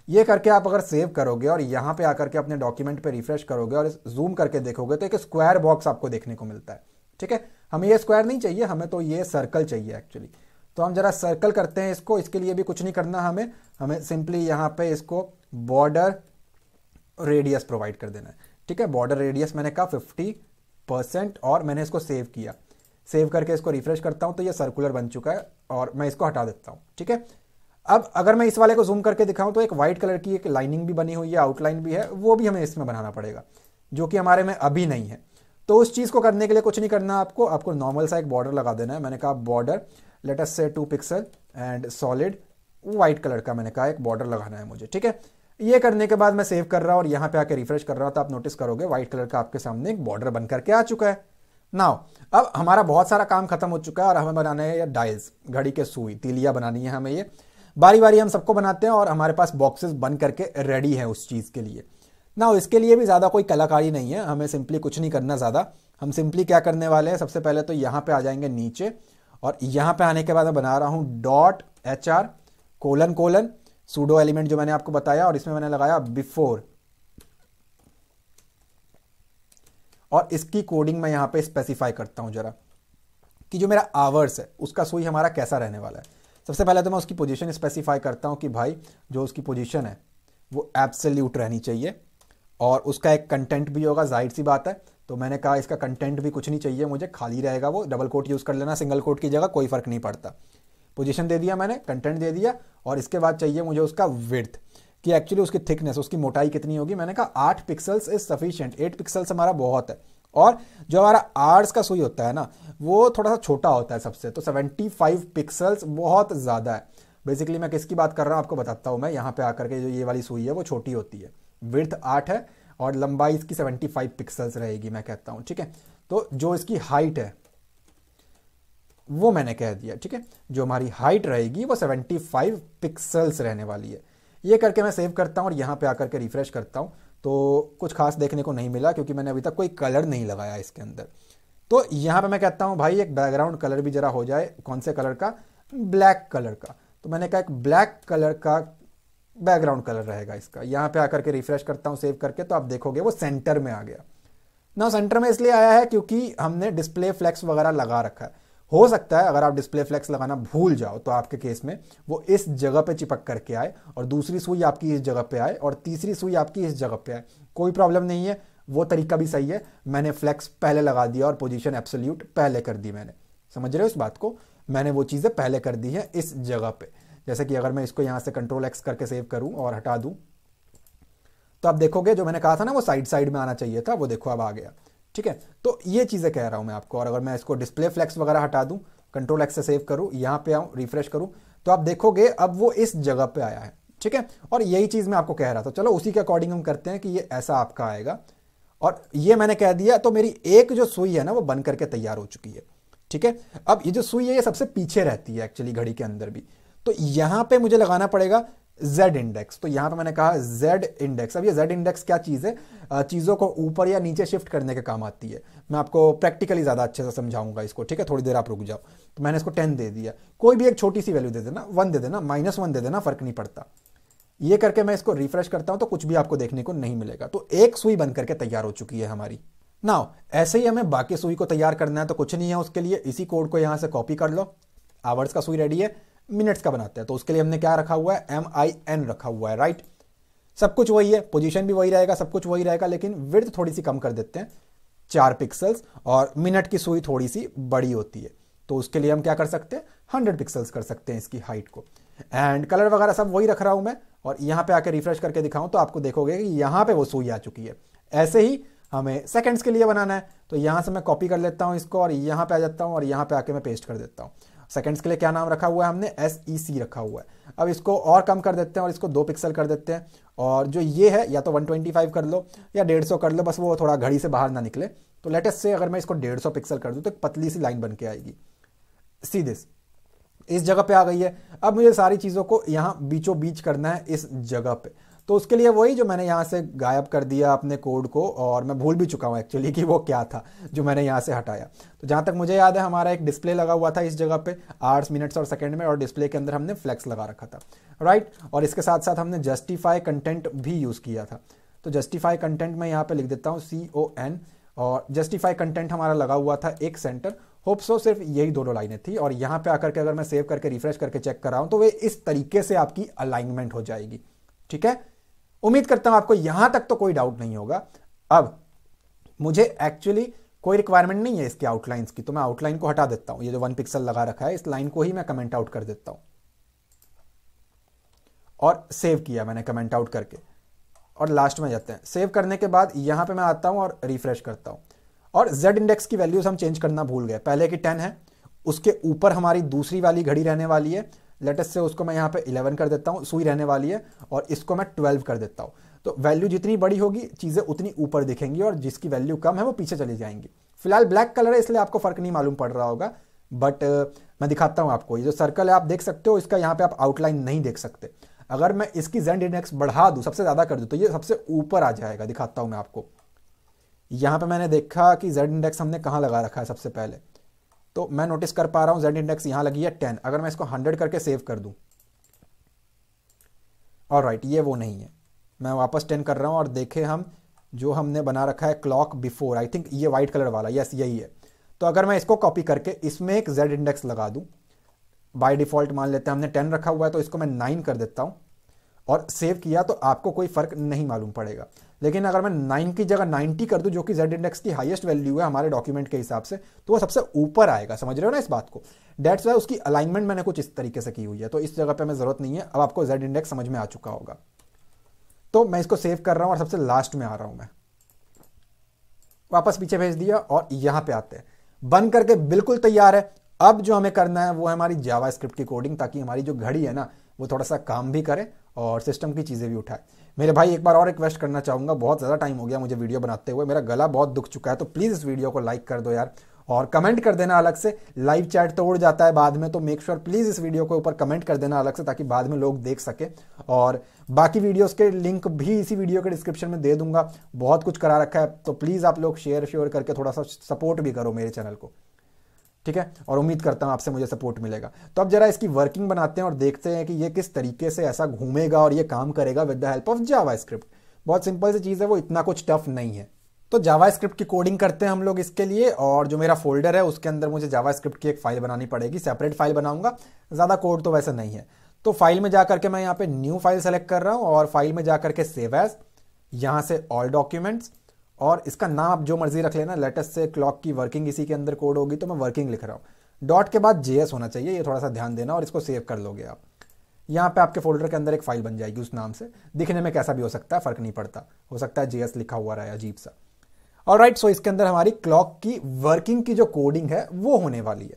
ये करके आप अगर सेव करोगे और यहाँ पे आकर के अपने डॉक्यूमेंट पे रिफ्रेश करोगे और जूम करके देखोगे तो एक स्क्वायर बॉक्स आपको देखने को मिलता है ठीक है हमें ये स्क्वायर नहीं चाहिए हमें तो ये सर्कल चाहिए एक्चुअली तो हम जरा सर्कल करते हैं इसको इसके लिए भी कुछ नहीं करना हमें हमें सिंपली यहाँ पे इसको बॉर्डर रेडियस प्रोवाइड कर देना है ठीक है बॉर्डर रेडियस मैंने कहा फिफ्टी परसेंट और मैंने इसको सेव किया सेव करके इसको रिफ्रेश करता हूँ तो ये सर्कुलर बन चुका है और मैं इसको हटा देता हूँ ठीक है अब अगर मैं इस वाले को जूम करके दिखाऊं तो एक वाइट कलर की एक लाइनिंग भी बनी हुई है आउटलाइन भी है वो भी हमें इसमें बनाना पड़ेगा जो कि हमारे में अभी नहीं है तो उस चीज़ को करने के लिए कुछ नहीं करना आपको आपको नॉर्मल सा एक बॉर्डर लगा देना है मैंने कहा border let us say two pixel and solid white colour का मैंने कहा एक बॉर्डर लगाना है मुझे ठीक है ये करने के बाद मैं सेव कर रहा हूँ और यहाँ पे आके रिफ्रेश कर रहा हूं तो आप नोटिस करोगे व्हाइट कलर का आपके सामने एक बॉर्डर बन करके आ चुका है नाउ अब हमारा बहुत सारा काम खत्म हो चुका है और हमें बनाना है डाइल्स घड़ी के सुई तिलिया बनानी है हमें ये बारी बारी हम सबको बनाते हैं और हमारे पास बॉक्सेस बन करके रेडी है उस चीज़ के लिए ना इसके लिए भी ज़्यादा कोई कलाकारी नहीं है हमें सिंपली कुछ नहीं करना ज़्यादा हम सिंपली क्या करने वाले हैं सबसे पहले तो यहाँ पे आ जाएंगे नीचे और यहाँ पे आने के बाद मैं बना रहा हूँ dot H R colon colon pseudo element जो मैंने आपको बताया और इसमें मैंने लगाया बिफोर और इसकी कोडिंग मैं यहाँ पे स्पेसिफाई करता हूँ जरा कि जो मेरा आवर्स है उसका सुई हमारा कैसा रहने वाला है सबसे पहले तो मैं उसकी पोजीशन स्पेसिफाई करता हूँ कि भाई जो उसकी पोजीशन है वो एब्सल्यूट रहनी चाहिए और उसका एक कंटेंट भी होगा जाहिर सी बात है तो मैंने कहा इसका कंटेंट भी कुछ नहीं चाहिए मुझे खाली रहेगा वो डबल कोट यूज़ कर लेना सिंगल कोट की जगह कोई फ़र्क नहीं पड़ता पोजीशन दे दिया मैंने कंटेंट दे दिया और इसके बाद चाहिए मुझे उसका विर्थ कि एक्चुअली उसकी थिकनेस उसकी मोटाई कितनी होगी मैंने कहा आठ pixels is sufficient eight pixels हमारा बहुत है और जो हमारा आर्ट्स का सुई होता है ना वो थोड़ा सा छोटा होता है सबसे तो सेवेंटी फाइव पिक्सल्स बहुत ज़्यादा है बेसिकली मैं किसकी बात कर रहा हूँ आपको बताता हूँ मैं यहाँ पे आकर के जो ये वाली सुई है वो छोटी होती है विर्थ आठ है और लंबाई इसकी 75 पिक्सल्स रहेगी मैं कहता हूँ ठीक है तो जो इसकी हाइट है वो मैंने कह दिया ठीक है जो हमारी हाइट रहेगी वो 75 पिक्सल्स रहने वाली है ये करके मैं सेव करता हूँ और यहाँ पे आकर के रिफ्रेश करता हूँ तो कुछ खास देखने को नहीं मिला क्योंकि मैंने अभी तक कोई कलर नहीं लगाया इसके अंदर तो यहाँ पे मैं कहता हूँ भाई एक बैकग्राउंड कलर भी ज़रा हो जाए कौन से कलर का ब्लैक कलर का तो मैंने कहा एक ब्लैक कलर का बैकग्राउंड कलर रहेगा इसका यहाँ पे आकर के रिफ्रेश करता हूँ सेव करके तो आप देखोगे वो सेंटर में आ गया ना सेंटर में इसलिए आया है क्योंकि हमने डिस्प्ले फ्लैक्स वगैरह लगा रखा है हो सकता है अगर आप डिस्प्ले फ्लैक्स लगाना भूल जाओ तो आपके केस में वो इस जगह पे चिपक करके आए और दूसरी सुई आपकी इस जगह पे आए और तीसरी सुई आपकी इस जगह पे आए कोई प्रॉब्लम नहीं है वो तरीका भी सही है मैंने फ्लैक्स पहले लगा दिया और पोजिशन एप्सोल्यूट पहले कर दी मैंने समझ रहे हो इस बात को मैंने वो चीज़ें पहले कर दी हैं इस जगह पे जैसे कि अगर मैं इसको यहाँ से कंट्रोल एक्स करके सेव करूँ और हटा दूँ तो आप देखोगे जो मैंने कहा था ना वो साइड साइड में आना चाहिए था वो देखो अब आ गया ठीक है तो ये चीज़ें कह रहा हूँ मैं आपको और अगर मैं इसको डिस्प्ले फ्लैक्स वगैरह हटा दूँ कंट्रोल एक्स से सेव करूँ यहाँ पे आऊँ रिफ्रेश करूँ तो आप देखोगे अब वो इस जगह पे आया है ठीक है और यही चीज़ मैं आपको कह रहा था चलो उसी के अकॉर्डिंग हम करते हैं कि ये ऐसा आपका आएगा और ये मैंने कह दिया तो मेरी एक जो सुई है ना वो बन करके तैयार हो चुकी है ठीक है अब ये जो सुई है ये सबसे पीछे रहती है एक्चुअली घड़ी के अंदर भी तो यहां पे मुझे लगाना पड़ेगा z इंडेक्स तो यहां पे मैंने कहा z इंडेक्स अब ये z इंडेक्स क्या चीज़ है चीज़ों को ऊपर या नीचे शिफ्ट करने के काम आती है मैं आपको प्रैक्टिकली ज़्यादा अच्छे से समझाऊंगा इसको ठीक है थोड़ी देर आप रुक जाओ तो मैंने इसको टेन दे दिया कोई भी एक छोटी सी वैल्यू दे देना वन दे देना माइनस वन दे देना फर्क नहीं पड़ता ये करके मैं इसको रिफ्रेश करता हूं तो कुछ भी आपको देखने को नहीं मिलेगा तो एक सुई बन करके तैयार हो चुकी है हमारी नाउ ऐसे ही हमें बाकी सुई को तैयार करना है तो कुछ नहीं है उसके लिए इसी कोड को यहां से कॉपी कर लो आवर्स का सुई रेडी है मिनट्स का बनाते हैं तो उसके लिए हमने क्या रखा हुआ है एम आई एन रखा हुआ है राइट सब कुछ वही है पोजीशन भी वही रहेगा सब कुछ वही रहेगा लेकिन विर्थ थोड़ी सी कम कर देते हैं चार पिक्सल्स और मिनट की सुई थोड़ी सी बड़ी होती है तो उसके लिए हम क्या कर सकते हैं हंड्रेड पिक्सल्स कर सकते हैं इसकी हाइट को एंड कलर वगैरह सब वही रख रहा हूं मैं और यहां पे आके रिफ्रेश करके दिखाऊं तो आपको देखोगे कि यहां पे वो सुई आ चुकी है ऐसे ही हमें सेकंड्स के लिए बनाना है तो यहां से मैं कॉपी कर लेता हूँ इसको और यहां पे आ जाता हूँ और यहां पे आके मैं पेस्ट कर देता हूँ सेकेंड्स के लिए क्या नाम रखा हुआ है हमने एस ई सी रखा हुआ है अब इसको और कम कर देते हैं और इसको दो पिक्सल कर देते हैं और जो ये है या तो 125 कर लो या 150 कर लो बस वो थोड़ा घड़ी से बाहर ना निकले तो लेटेस्ट से अगर मैं इसको 150 पिक्सल कर दूँ तो एक पतली सी लाइन बन के आएगी सी दिस इस जगह पे आ गई है अब मुझे सारी चीज़ों को यहाँ बीचों बीच करना है इस जगह पे तो उसके लिए वही जो मैंने यहाँ से गायब कर दिया अपने कोड को और मैं भूल भी चुका हूँ एक्चुअली कि वो क्या था जो मैंने यहाँ से हटाया तो जहाँ तक मुझे याद है हमारा एक डिस्प्ले लगा हुआ था इस जगह पे आर्ट्स मिनट्स और सेकंड में और डिस्प्ले के अंदर हमने फ्लैक्स लगा रखा था राइट और इसके साथ साथ हमने जस्टिफाई कंटेंट भी यूज़ किया था तो जस्टिफाई कंटेंट मैं यहाँ पर लिख देता हूँ सी ओ एन और जस्टिफाई कंटेंट हमारा लगा हुआ था एक सेंटर होप सो सिर्फ यही दोनों लाइनें थी और यहाँ पे आकर के अगर मैं सेव करके रिफ्रेश करके चेक कराऊँ तो वे इस तरीके से आपकी अलाइनमेंट हो जाएगी ठीक है उम्मीद करता हूं आपको यहां तक तो कोई डाउट नहीं होगा अब मुझे एक्चुअली कोई रिक्वायरमेंट नहीं है इसके आउटलाइंस की तो मैं आउटलाइन को हटा देता हूं ये जो वन पिक्सल लगा रखा है इस लाइन को ही मैं कमेंट आउट कर देता हूं और सेव किया मैंने कमेंट आउट करके और लास्ट में जाते हैं सेव करने के बाद यहां पे मैं आता हूं और रिफ्रेश करता हूं और z इंडेक्स की वैल्यूज हम चेंज करना भूल गए पहले की 10 है उसके ऊपर हमारी दूसरी वाली घड़ी रहने वाली है लेटेस्ट से उसको मैं यहाँ पे इलेवन कर देता हूँ सुई रहने वाली है और इसको मैं ट्वेल्व कर देता हूँ तो वैल्यू जितनी बड़ी होगी चीज़ें उतनी ऊपर दिखेंगी और जिसकी वैल्यू कम है वो पीछे चली जाएंगी फिलहाल ब्लैक कलर है इसलिए आपको फ़र्क नहीं मालूम पड़ रहा होगा बट मैं दिखाता हूँ आपको ये जो सर्कल है आप देख सकते हो इसका यहाँ पे आप आउटलाइन नहीं देख सकते अगर मैं इसकी जेंड इंडेक्स बढ़ा दूँ सबसे ज़्यादा कर दूँ तो ये सबसे ऊपर आ जाएगा दिखाता हूँ मैं आपको यहाँ पे मैंने देखा कि जेड इंडेक्स हमने कहाँ लगा रखा है सबसे पहले तो मैं नोटिस कर पा रहा हूं जेड इंडेक्स यहां लगी है टेन अगर मैं इसको हंड्रेड करके सेव कर दूं और राइट ये वो नहीं है मैं वापस टेन कर रहा हूं और देखे हम जो हमने बना रखा है क्लॉक बिफोर आई थिंक ये व्हाइट कलर वाला यस यही है तो अगर मैं इसको कॉपी करके इसमें एक जेड इंडेक्स लगा दूं बाय डिफ़ॉल्ट मान लेते हैं हमने टेन रखा हुआ है तो इसको मैं नाइन कर देता हूं और सेव किया तो आपको कोई फ़र्क नहीं मालूम पड़ेगा लेकिन अगर मैं नाइन की जगह नाइन्टी कर दूँ जो कि जेड इंडेक्स की हाइएस्ट वैल्यू है हमारे डॉक्यूमेंट के हिसाब से तो वो सबसे ऊपर आएगा समझ रहे हो ना इस बात को डेट्स वाई उसकी अलाइनमेंट मैंने कुछ इस तरीके से की हुई है तो इस जगह पर हमें ज़रूरत नहीं है अब आपको जेड इंडेक्स समझ में आ चुका होगा तो मैं इसको सेव कर रहा हूँ और सबसे लास्ट में आ रहा हूँ मैं वापस पीछे भेज दिया और यहाँ पे आते हैं बन करके बिल्कुल तैयार है अब जो हमें करना है वो है हमारी जावा स्क्रिप्ट की कोडिंग ताकि हमारी जो घड़ी है ना वो थोड़ा सा काम भी करे और सिस्टम की चीज़ें भी उठाए मेरे भाई एक बार और रिक्वेस्ट करना चाहूँगा बहुत ज़्यादा टाइम हो गया मुझे वीडियो बनाते हुए मेरा गला बहुत दुख चुका है तो प्लीज़ इस वीडियो को लाइक कर दो यार और कमेंट कर देना अलग से लाइव चैट तो उड़ जाता है बाद में तो मेक श्योर sure प्लीज़ इस वीडियो के ऊपर कमेंट कर देना अलग से ताकि बाद में लोग देख सके और बाकी वीडियोस के लिंक भी इसी वीडियो के डिस्क्रिप्शन में दे दूंगा बहुत कुछ करा रखा है तो प्लीज़ आप लोग शेयर शेयर करके थोड़ा सा सपोर्ट भी करो मेरे चैनल को ठीक है और उम्मीद करता हूँ आपसे मुझे सपोर्ट मिलेगा तो अब जरा इसकी वर्किंग बनाते हैं और देखते हैं कि ये किस तरीके से ऐसा घूमेगा और ये काम करेगा with the help of Java बहुत सिंपल सी चीज़ है वो इतना कुछ टफ नहीं है तो जावा की कोडिंग करते हैं हम लोग इसके लिए और जो मेरा फोल्डर है उसके अंदर मुझे जावा की एक फाइल बनानी पड़ेगी सेपरेट फाइल बनाऊंगा ज़्यादा कोड तो वैसे नहीं है तो फाइल में जा करके मैं यहाँ पे न्यू फाइल सेलेक्ट कर रहा हूँ और फाइल में जा करके सेव एज यहाँ से ऑल डॉक्यूमेंट्स और इसका नाम आप जो मर्जी रख लेना लेटेस्ट से क्लॉक की वर्किंग इसी के अंदर कोड होगी तो मैं वर्किंग लिख रहा हूँ डॉट के बाद जे होना चाहिए ये थोड़ा सा ध्यान देना और इसको सेव कर लोगे आप यहाँ पे आपके फोल्डर के अंदर एक फाइल बन जाएगी उस नाम से दिखने में कैसा भी हो सकता है फर्क नहीं पड़ता हो सकता है जेएस लिखा हुआ रहा है अजीब सा और राइट सो इसके अंदर हमारी क्लॉक की वर्किंग की जो कोडिंग है वो होने वाली है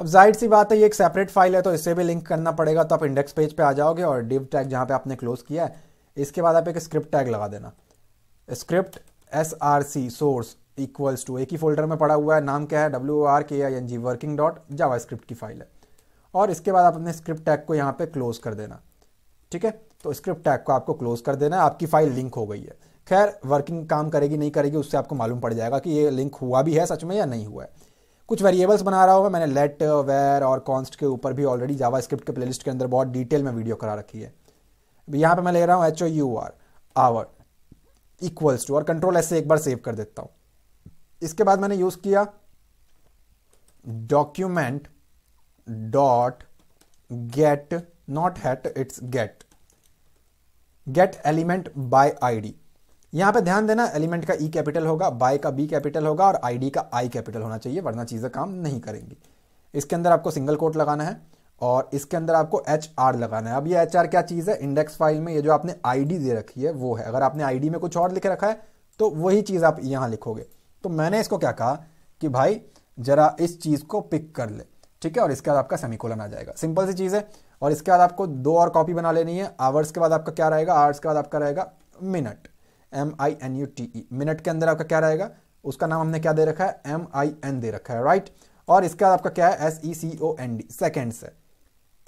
अब जाहिर सी बात है ये एक सेपरेट फाइल है तो इससे भी लिंक करना पड़ेगा तो आप इंडेक्स पेज पे आ जाओगे और डिव टैग जहाँ पे आपने क्लोज किया है इसके बाद आप एक स्क्रिप्ट टैग लगा देना script S R C source equals to एक ही फोल्डर में पड़ा हुआ है नाम क्या है W R K I N G working dot JavaScript की फाइल है और इसके बाद आप अपने स्क्रिप्ट टैग को यहाँ पे क्लोज कर देना ठीक है तो स्क्रिप्ट टैग को आपको क्लोज कर देना है आपकी फाइल लिंक हो गई है खैर वर्किंग काम करेगी नहीं करेगी उससे आपको मालूम पड़ जाएगा कि ये लिंक हुआ भी है सच में या नहीं हुआ है कुछ वेरिएबल्स बना रहा हूँ मैंने लेट वेर और कॉन्स्ट के ऊपर भी ऑलरेडी जावा स्क्रिप्ट के प्लेलिस्ट के अंदर बहुत डिटेल में वीडियो करा रखी है यहाँ पर मैं ले रहा हूँ H O U R hour equals to और कंट्रोल ऐसे एक बार सेव कर देता हूं इसके बाद मैंने यूज किया document dot get not that it's get get element by ID यहां पे ध्यान देना एलिमेंट का ई e कैपिटल होगा बाय का बी कैपिटल होगा और आईडी का आई कैपिटल होना चाहिए वरना चीजें काम नहीं करेंगी इसके अंदर आपको सिंगल कोट लगाना है और इसके अंदर आपको एच आर लगाना है अब ये एच आर क्या चीज़ है इंडेक्स फाइल में ये जो आपने आई डी दे रखी है वो है अगर आपने आई डी में कुछ और लिख रखा है तो वही चीज़ आप यहाँ लिखोगे तो मैंने इसको क्या कहा कि भाई जरा इस चीज़ को पिक कर ले ठीक है और इसके बाद आपका सेमिकोलन आ जाएगा सिंपल सी चीज़ है और इसके बाद आपको दो और कॉपी बना लेनी है आवर्स के बाद आपका क्या रहेगा आवर्स के बाद आपका रहेगा minute M I N U T E minute के अंदर आपका क्या रहेगा उसका नाम हमने क्या दे रखा है एम आई एन दे रखा है राइट और इसके बाद आपका क्या है S E C O N D seconds है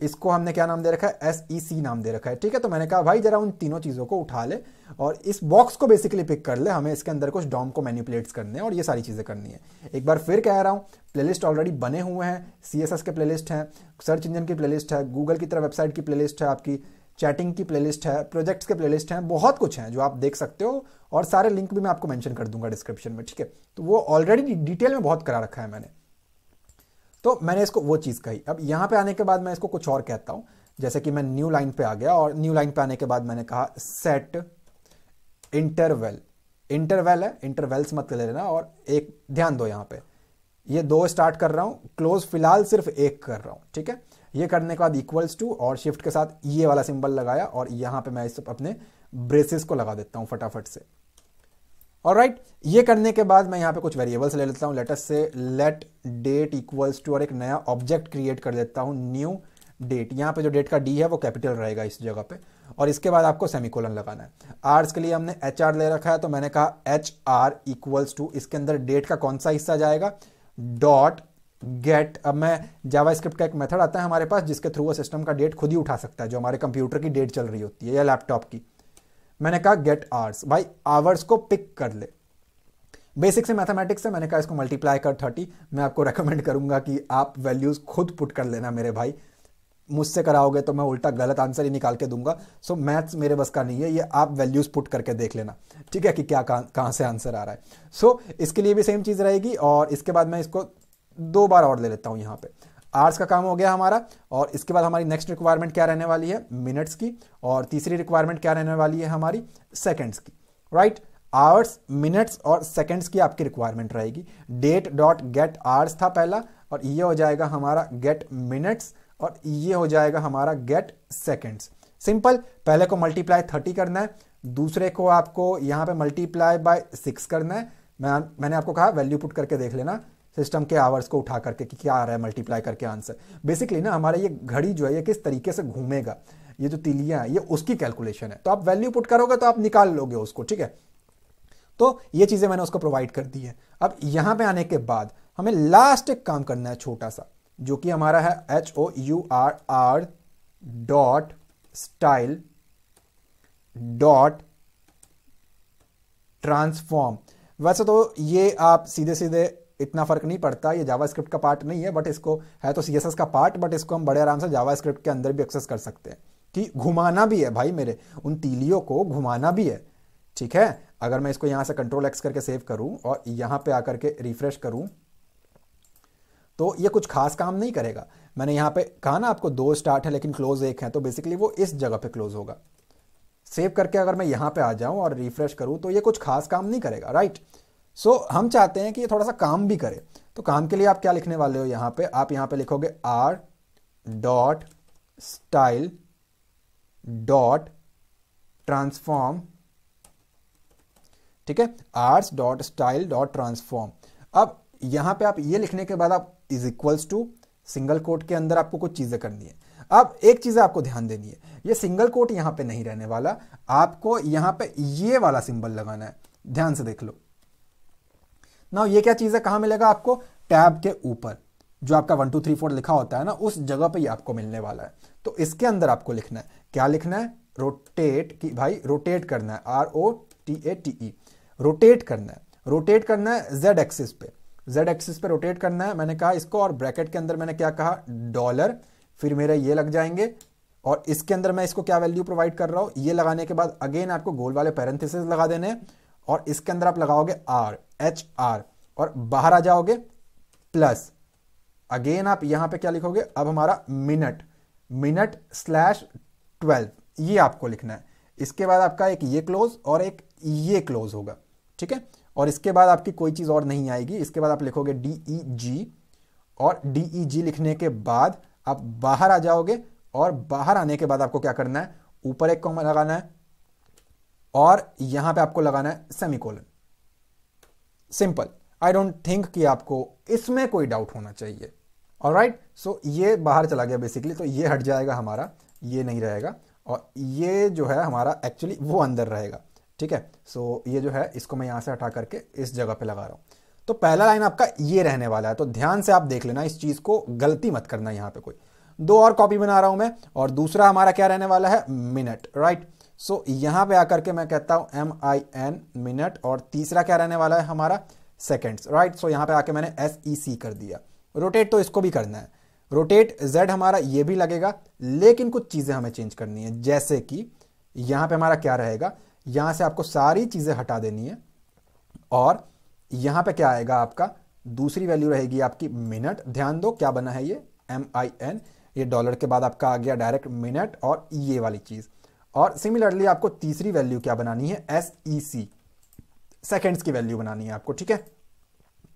इसको हमने क्या नाम दे रखा है एस ई सी नाम दे रखा है ठीक है तो मैंने कहा भाई जरा उन तीनों चीज़ों को उठा ले और इस बॉक्स को बेसिकली पिक कर ले हमें इसके अंदर कुछ डॉम को मैनिपुलेट्स करने हैं और ये सारी चीज़ें करनी है एक बार फिर कह रहा हूँ प्लेलिस्ट ऑलरेडी बने हुए हैं सी एस एस के प्लेलिस्ट हैं सर्च इंजन की प्लेलिस्ट है गूगल की तरह वेबसाइट की प्लेलिस्ट है आपकी चैटिंग की प्लेलिस्ट है प्रोजेक्ट्स के प्लेलिस्ट हैं बहुत कुछ हैं जो आप देख सकते हो और सारे लिंक भी मैं आपको मेंशन कर दूंगा डिस्क्रिप्शन में ठीक है तो वो ऑलरेडी डिटेल में बहुत करा रखा है मैंने तो मैंने इसको वो चीज़ कही अब यहाँ पे आने के बाद मैं इसको कुछ और कहता हूँ जैसे कि मैं न्यू लाइन पे आ गया और न्यू लाइन पे आने के बाद मैंने कहा सेट इंटरवेल इंटरवेल है इंटरवेल्स मत ले लेना और एक ध्यान दो यहाँ पे ये दो स्टार्ट कर रहा हूँ क्लोज फिलहाल सिर्फ एक कर रहा हूँ ठीक है ये करने के बाद इक्वल्स टू और शिफ्ट के साथ ये वाला सिंबल लगाया और यहाँ पे मैं इस अपने ब्रेसिस को लगा देता हूँ फटाफट से और राइट ये करने के बाद मैं यहाँ पे कुछ वेरिएबल्स ले लेता हूँ let's say late date equals to और एक नया ऑब्जेक्ट क्रिएट कर देता हूँ न्यू डेट यहाँ पे जो डेट का डी है वो कैपिटल रहेगा इस जगह पे और इसके बाद आपको सेमिकोलन लगाना है आर्स के लिए हमने एच ले रखा है तो मैंने कहा एच आर इक्वल्स टू इसके अंदर डेट का कौन सा हिस्सा जाएगा डॉट गेट अब मैं जावा स्क्रिप्ट का एक मेथड आता है हमारे पास जिसके थ्रू वो सिस्टम का डेट खुद ही उठा सकता है जो हमारे कंप्यूटर की डेट चल रही होती है या लैपटॉप की मैंने कहा गेट आवर्स भाई आवर्स को पिक कर ले बेसिक से मैथमेटिक्स से मैंने कहा इसको मल्टीप्लाई कर थर्टी मैं आपको रेकमेंड करूंगा कि आप वैल्यूज़ खुद पुट कर लेना मेरे भाई मुझसे कराओगे तो मैं उल्टा गलत आंसर ही निकाल के दूंगा सो so, मैथ्स मेरे बस का नहीं है ये आप वैल्यूज़ पुट करके देख लेना ठीक है कि क्या कहाँ से आंसर आ रहा है सो so, इसके लिए भी सेम चीज़ रहेगी और इसके बाद मैं इसको दो बार और ले लेता हूँ यहाँ पे आर्ट्स का काम हो गया हमारा और इसके बाद हमारी नेक्स्ट रिक्वायरमेंट क्या रहने वाली है मिनट्स की और तीसरी रिक्वायरमेंट क्या रहने वाली है हमारी सेकेंड्स की राइट आवर्स मिनट्स और सेकेंड्स की आपकी रिक्वायरमेंट रहेगी डेट डॉट गेट आवर्स था पहला और ये हो जाएगा हमारा गेट मिनट्स और ये हो जाएगा हमारा गेट सेकेंड्स सिंपल पहले को मल्टीप्लाई थर्टी करना है दूसरे को आपको यहाँ पे मल्टीप्लाई बाय सिक्स करना है मैं मैंने आपको कहा वैल्यू पुट करके देख लेना सिस्टम के आवर्स को उठा करके कि क्या आ रहा है मल्टीप्लाई करके आंसर बेसिकली ना हमारा ये घड़ी जो है ये किस तरीके से घूमेगा ये जो तिलियां ये उसकी कैलकुलेशन है तो आप वैल्यू पुट करोगे तो आप निकाल लोगे उसको ठीक है तो ये चीज़ें मैंने उसको प्रोवाइड कर दी है अब यहां पे आने के बाद हमें लास्ट एक काम करना है छोटा सा जो कि हमारा है H O U R R dot style dot transform वैसे तो ये आप सीधे सीधे इतना फ़र्क नहीं पड़ता ये जावा स्क्रिप्ट का पार्ट नहीं है बट इसको है तो सी का पार्ट बट इसको हम बड़े आराम से जावा स्क्रिप्ट के अंदर भी एक्सेस कर सकते हैं कि घुमाना भी है भाई मेरे उन तीलियों को घुमाना भी है ठीक है अगर मैं इसको यहां से कंट्रोल एक्स करके सेव करूं और यहां पे आकर के रिफ्रेश करूं तो ये कुछ खास काम नहीं करेगा मैंने यहां पे कहा ना आपको दो स्टार्ट है लेकिन क्लोज एक है तो बेसिकली वो इस जगह पे क्लोज होगा सेव करके अगर मैं यहां पे आ जाऊं और रिफ्रेश करूं तो ये कुछ खास काम नहीं करेगा राइट right? सो so, हम चाहते हैं कि ये थोड़ा सा काम भी करे तो काम के लिए आप क्या लिखने वाले हो यहां पे आप यहां पे लिखोगे R dot style dot transform ठीक है hours dot style dot transform अब यहां पे आप ये लिखने के बाद आप is equals to single quote के अंदर आपको कुछ चीज़ें करनी है अब एक चीज़ आपको ध्यान देनी है ये सिंगल कोट यहां पे नहीं रहने वाला आपको यहां पे ये वाला सिंबल लगाना है ध्यान से देख लो ना ये क्या चीज़ है कहां मिलेगा आपको टैब के ऊपर जो आपका वन टू थ्री फोर लिखा होता है ना उस जगह पे ये आपको मिलने वाला है तो इसके अंदर आपको लिखना है क्या लिखना है रोटेट की भाई रोटेट करना है R O T A T E rotate करना है रोटेट करना है जेड एक्सिस पे जेड एक्सिस पे रोटेट करना है मैंने कहा इसको और ब्रैकेट के अंदर मैंने क्या कहा डॉलर फिर मेरे ये लग जाएंगे और इसके अंदर मैं इसको क्या वैल्यू प्रोवाइड कर रहा हूं ये लगाने के बाद अगेन आपको गोल वाले पैरेंथिस लगा देने हैं और इसके अंदर आप लगाओगे आर एच आर और बाहर आ जाओगे प्लस अगेन आप यहां पे क्या लिखोगे अब हमारा मिनट मिनट स्लैश ट्वेल्व ये आपको लिखना है इसके बाद आपका एक ये क्लोज और एक ये क्लोज होगा ठीक है और इसके बाद आपकी कोई चीज़ और नहीं आएगी इसके बाद आप लिखोगे डी ई जी और डी ई जी लिखने के बाद आप बाहर आ जाओगे और बाहर आने के बाद आपको क्या करना है ऊपर एक कॉमा लगाना है और यहां पे आपको लगाना है semicolon simple I don't think कि आपको इसमें कोई डाउट होना चाहिए और राइट सो ये बाहर चला गया बेसिकली तो ये हट जाएगा हमारा ये नहीं रहेगा और ये जो है हमारा एक्चुअली वो अंदर रहेगा ठीक है सो so, ये जो है इसको मैं यहां से हटा करके इस जगह पे लगा रहा हूं तो पहला लाइन आपका ये रहने वाला है तो ध्यान से आप देख लेना इस चीज़ को गलती मत करना यहां पे कोई दो और कॉपी बना रहा हूं मैं और दूसरा हमारा क्या रहने वाला है मिनट राइट सो so, यहाँ पे आकर के मैं कहता हूं एम आई एन मिनट और तीसरा क्या रहने वाला है हमारा सेकेंड्स राइट सो यहां पे आके मैंने एस ई सी कर दिया रोटेट तो इसको भी करना है रोटेट जेड हमारा ये भी लगेगा लेकिन कुछ चीज़ें हमें चेंज करनी है जैसे कि यहां पे हमारा क्या रहेगा यहां से आपको सारी चीज़ें हटा देनी है और यहां पे क्या आएगा आपका दूसरी वैल्यू रहेगी आपकी मिनट ध्यान दो क्या बना है ये एम आई एन ये डॉलर के बाद आपका आ गया डायरेक्ट मिनट और ये वाली चीज़ और सिमिलरली आपको तीसरी वैल्यू क्या बनानी है एस ई सी सेकेंड्स की वैल्यू बनानी है आपको ठीक है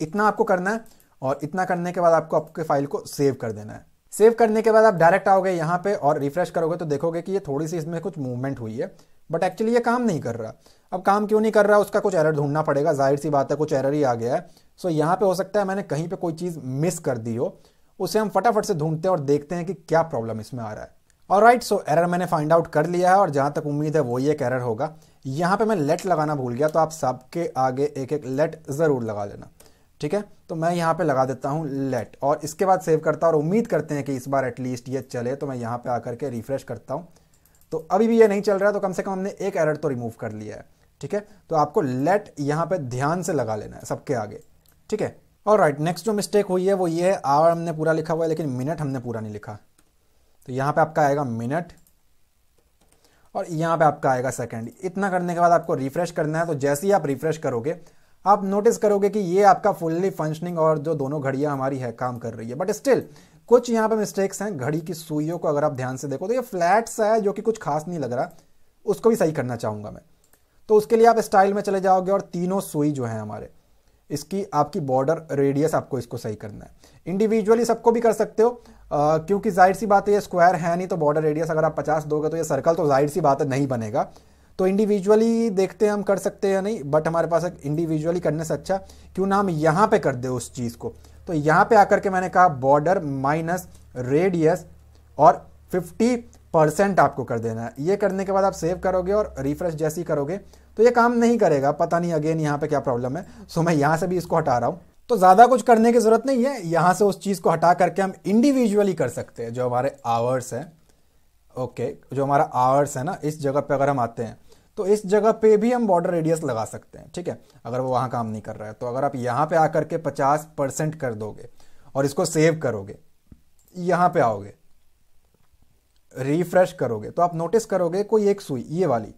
इतना आपको करना है और इतना करने के बाद आपको आपके फाइल को सेव कर देना है सेव करने के बाद आप डायरेक्ट आओगे यहाँ पे और रिफ्रेश करोगे तो देखोगे कि ये थोड़ी सी इसमें कुछ मूवमेंट हुई है बट एक्चुअली ये काम नहीं कर रहा अब काम क्यों नहीं कर रहा उसका कुछ एरर ढूंढना पड़ेगा जाहिर सी बात है कुछ एरर ही आ गया है सो so, यहाँ पे हो सकता है मैंने कहीं पे कोई चीज़ मिस कर दी हो उसे हम फटाफट से ढूंढते हैं और देखते हैं कि क्या प्रॉब्लम इसमें आ रहा है और राइट सो एरर मैंने फाइंड आउट कर लिया है और जहाँ तक उम्मीद है वो ही एक एरर होगा यहाँ पे मैं लेट लगाना भूल गया तो आप सबके आगे एक एक लेट ज़रूर लगा देना ठीक है तो मैं यहाँ पे लगा देता हूँ लेट और इसके बाद सेव करता हूँ और उम्मीद करते हैं कि इस बार एटलीस्ट ये चले तो मैं यहाँ पर आकर के रिफ्रेश करता हूँ तो अभी भी ये नहीं चल रहा है तो कम से कम हमने एक एरर तो रिमूव कर लिया है ठीक है तो आपको लेट यहाँ पर ध्यान से लगा लेना है सबके आगे ठीक है और राइट नेक्स्ट जो मिस्टेक हुई है वो ये है आवर हमने पूरा लिखा हुआ है लेकिन मिनट हमने पूरा नहीं लिखा तो यहाँ पे आपका आएगा मिनट और यहां पे आपका आएगा सेकंड इतना करने के बाद आपको रिफ्रेश करना है तो जैसे ही आप रिफ्रेश करोगे आप नोटिस करोगे कि ये आपका फुल्ली फंक्शनिंग और जो दोनों घड़ियां हमारी है काम कर रही है बट स्टिल कुछ यहां पे मिस्टेक्स हैं घड़ी की सुइयों को अगर आप ध्यान से देखो तो ये फ्लैट सा है जो कि कुछ खास नहीं लग रहा उसको भी सही करना चाहूंगा मैं तो उसके लिए आप स्टाइल में चले जाओगे और तीनों सुई जो है हमारे इसकी आपकी बॉर्डर रेडियस आपको इसको सही करना है इंडिविजुअली सबको भी कर सकते हो क्योंकि जाहिर सी बात है ये स्क्वायर है नहीं तो बॉर्डर रेडियस अगर आप पचास दोगे तो ये सर्कल तो जाहिर सी बात है नहीं बनेगा तो इंडिविजुअली देखते हैं हम कर सकते हैं या नहीं बट हमारे पास इंडिविजुअली करने से अच्छा क्यों ना हम यहाँ पे कर दे उस चीज़ को तो यहाँ पे आकर के मैंने कहा बॉर्डर माइनस रेडियस और 50 परसेंट आपको कर देना है ये करने के बाद आप सेव करोगे और रिफ्रेश जैसे ही करोगे तो ये काम नहीं करेगा पता नहीं अगेन यहाँ पे क्या प्रॉब्लम है सो मैं यहाँ से भी इसको हटा रहा हूँ तो ज़्यादा कुछ करने की ज़रूरत नहीं है यहां से उस चीज़ को हटा करके हम इंडिविजुअली कर सकते हैं जो हमारे आवर्स है ओके okay, जो हमारा आवर्स है ना इस जगह पे अगर हम आते हैं तो इस जगह पे भी हम बॉर्डर रेडियस लगा सकते हैं ठीक है अगर वो वहां काम नहीं कर रहा है तो अगर आप यहां पे आकर के पचास परसेंट कर दोगे और इसको सेव करोगे यहां पे आओगे रिफ्रेश करोगे तो आप नोटिस करोगे कोई एक सुई ये वाली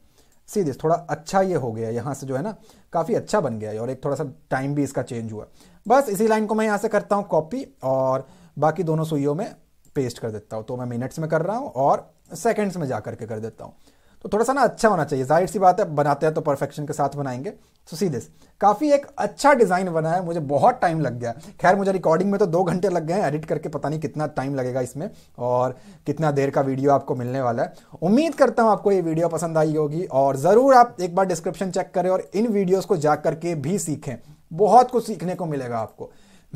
सीधे थोड़ा अच्छा ये हो गया यहां से जो है ना काफ़ी अच्छा बन गया है और एक थोड़ा सा टाइम भी इसका चेंज हुआ बस इसी लाइन को मैं यहाँ से करता हूँ कॉपी और बाकी दोनों सुइयों में पेस्ट कर देता हूँ तो मैं मिनट्स में कर रहा हूँ और सेकेंड्स में जा करके कर देता हूँ तो थोड़ा सा ना अच्छा होना चाहिए जाहिर सी बात है बनाते हैं तो परफेक्शन के साथ बनाएंगे सो तो सी दिस काफ़ी एक अच्छा डिज़ाइन बना है मुझे बहुत टाइम लग गया खैर मुझे रिकॉर्डिंग में तो दो घंटे लग गए हैं एडिट करके पता नहीं कितना टाइम लगेगा इसमें और कितना देर का वीडियो आपको मिलने वाला है उम्मीद करता हूँ आपको ये वीडियो पसंद आई होगी और ज़रूर आप एक बार डिस्क्रिप्शन चेक करें और इन वीडियोज़ को जा करके भी सीखें बहुत कुछ सीखने को मिलेगा आपको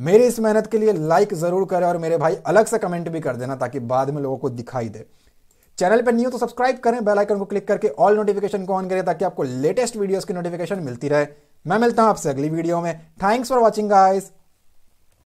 मेरी इस मेहनत के लिए लाइक ज़रूर करें और मेरे भाई अलग से कमेंट भी कर देना ताकि बाद में लोगों को दिखाई दे चैनल पर न्यू तो सब्सक्राइब करें बेल आइकन को क्लिक करके ऑल नोटिफिकेशन को ऑन करें ताकि आपको लेटेस्ट वीडियोस की नोटिफिकेशन मिलती रहे मैं मिलता हूं आपसे अगली वीडियो में थैंक्स फॉर वॉचिंग गाइस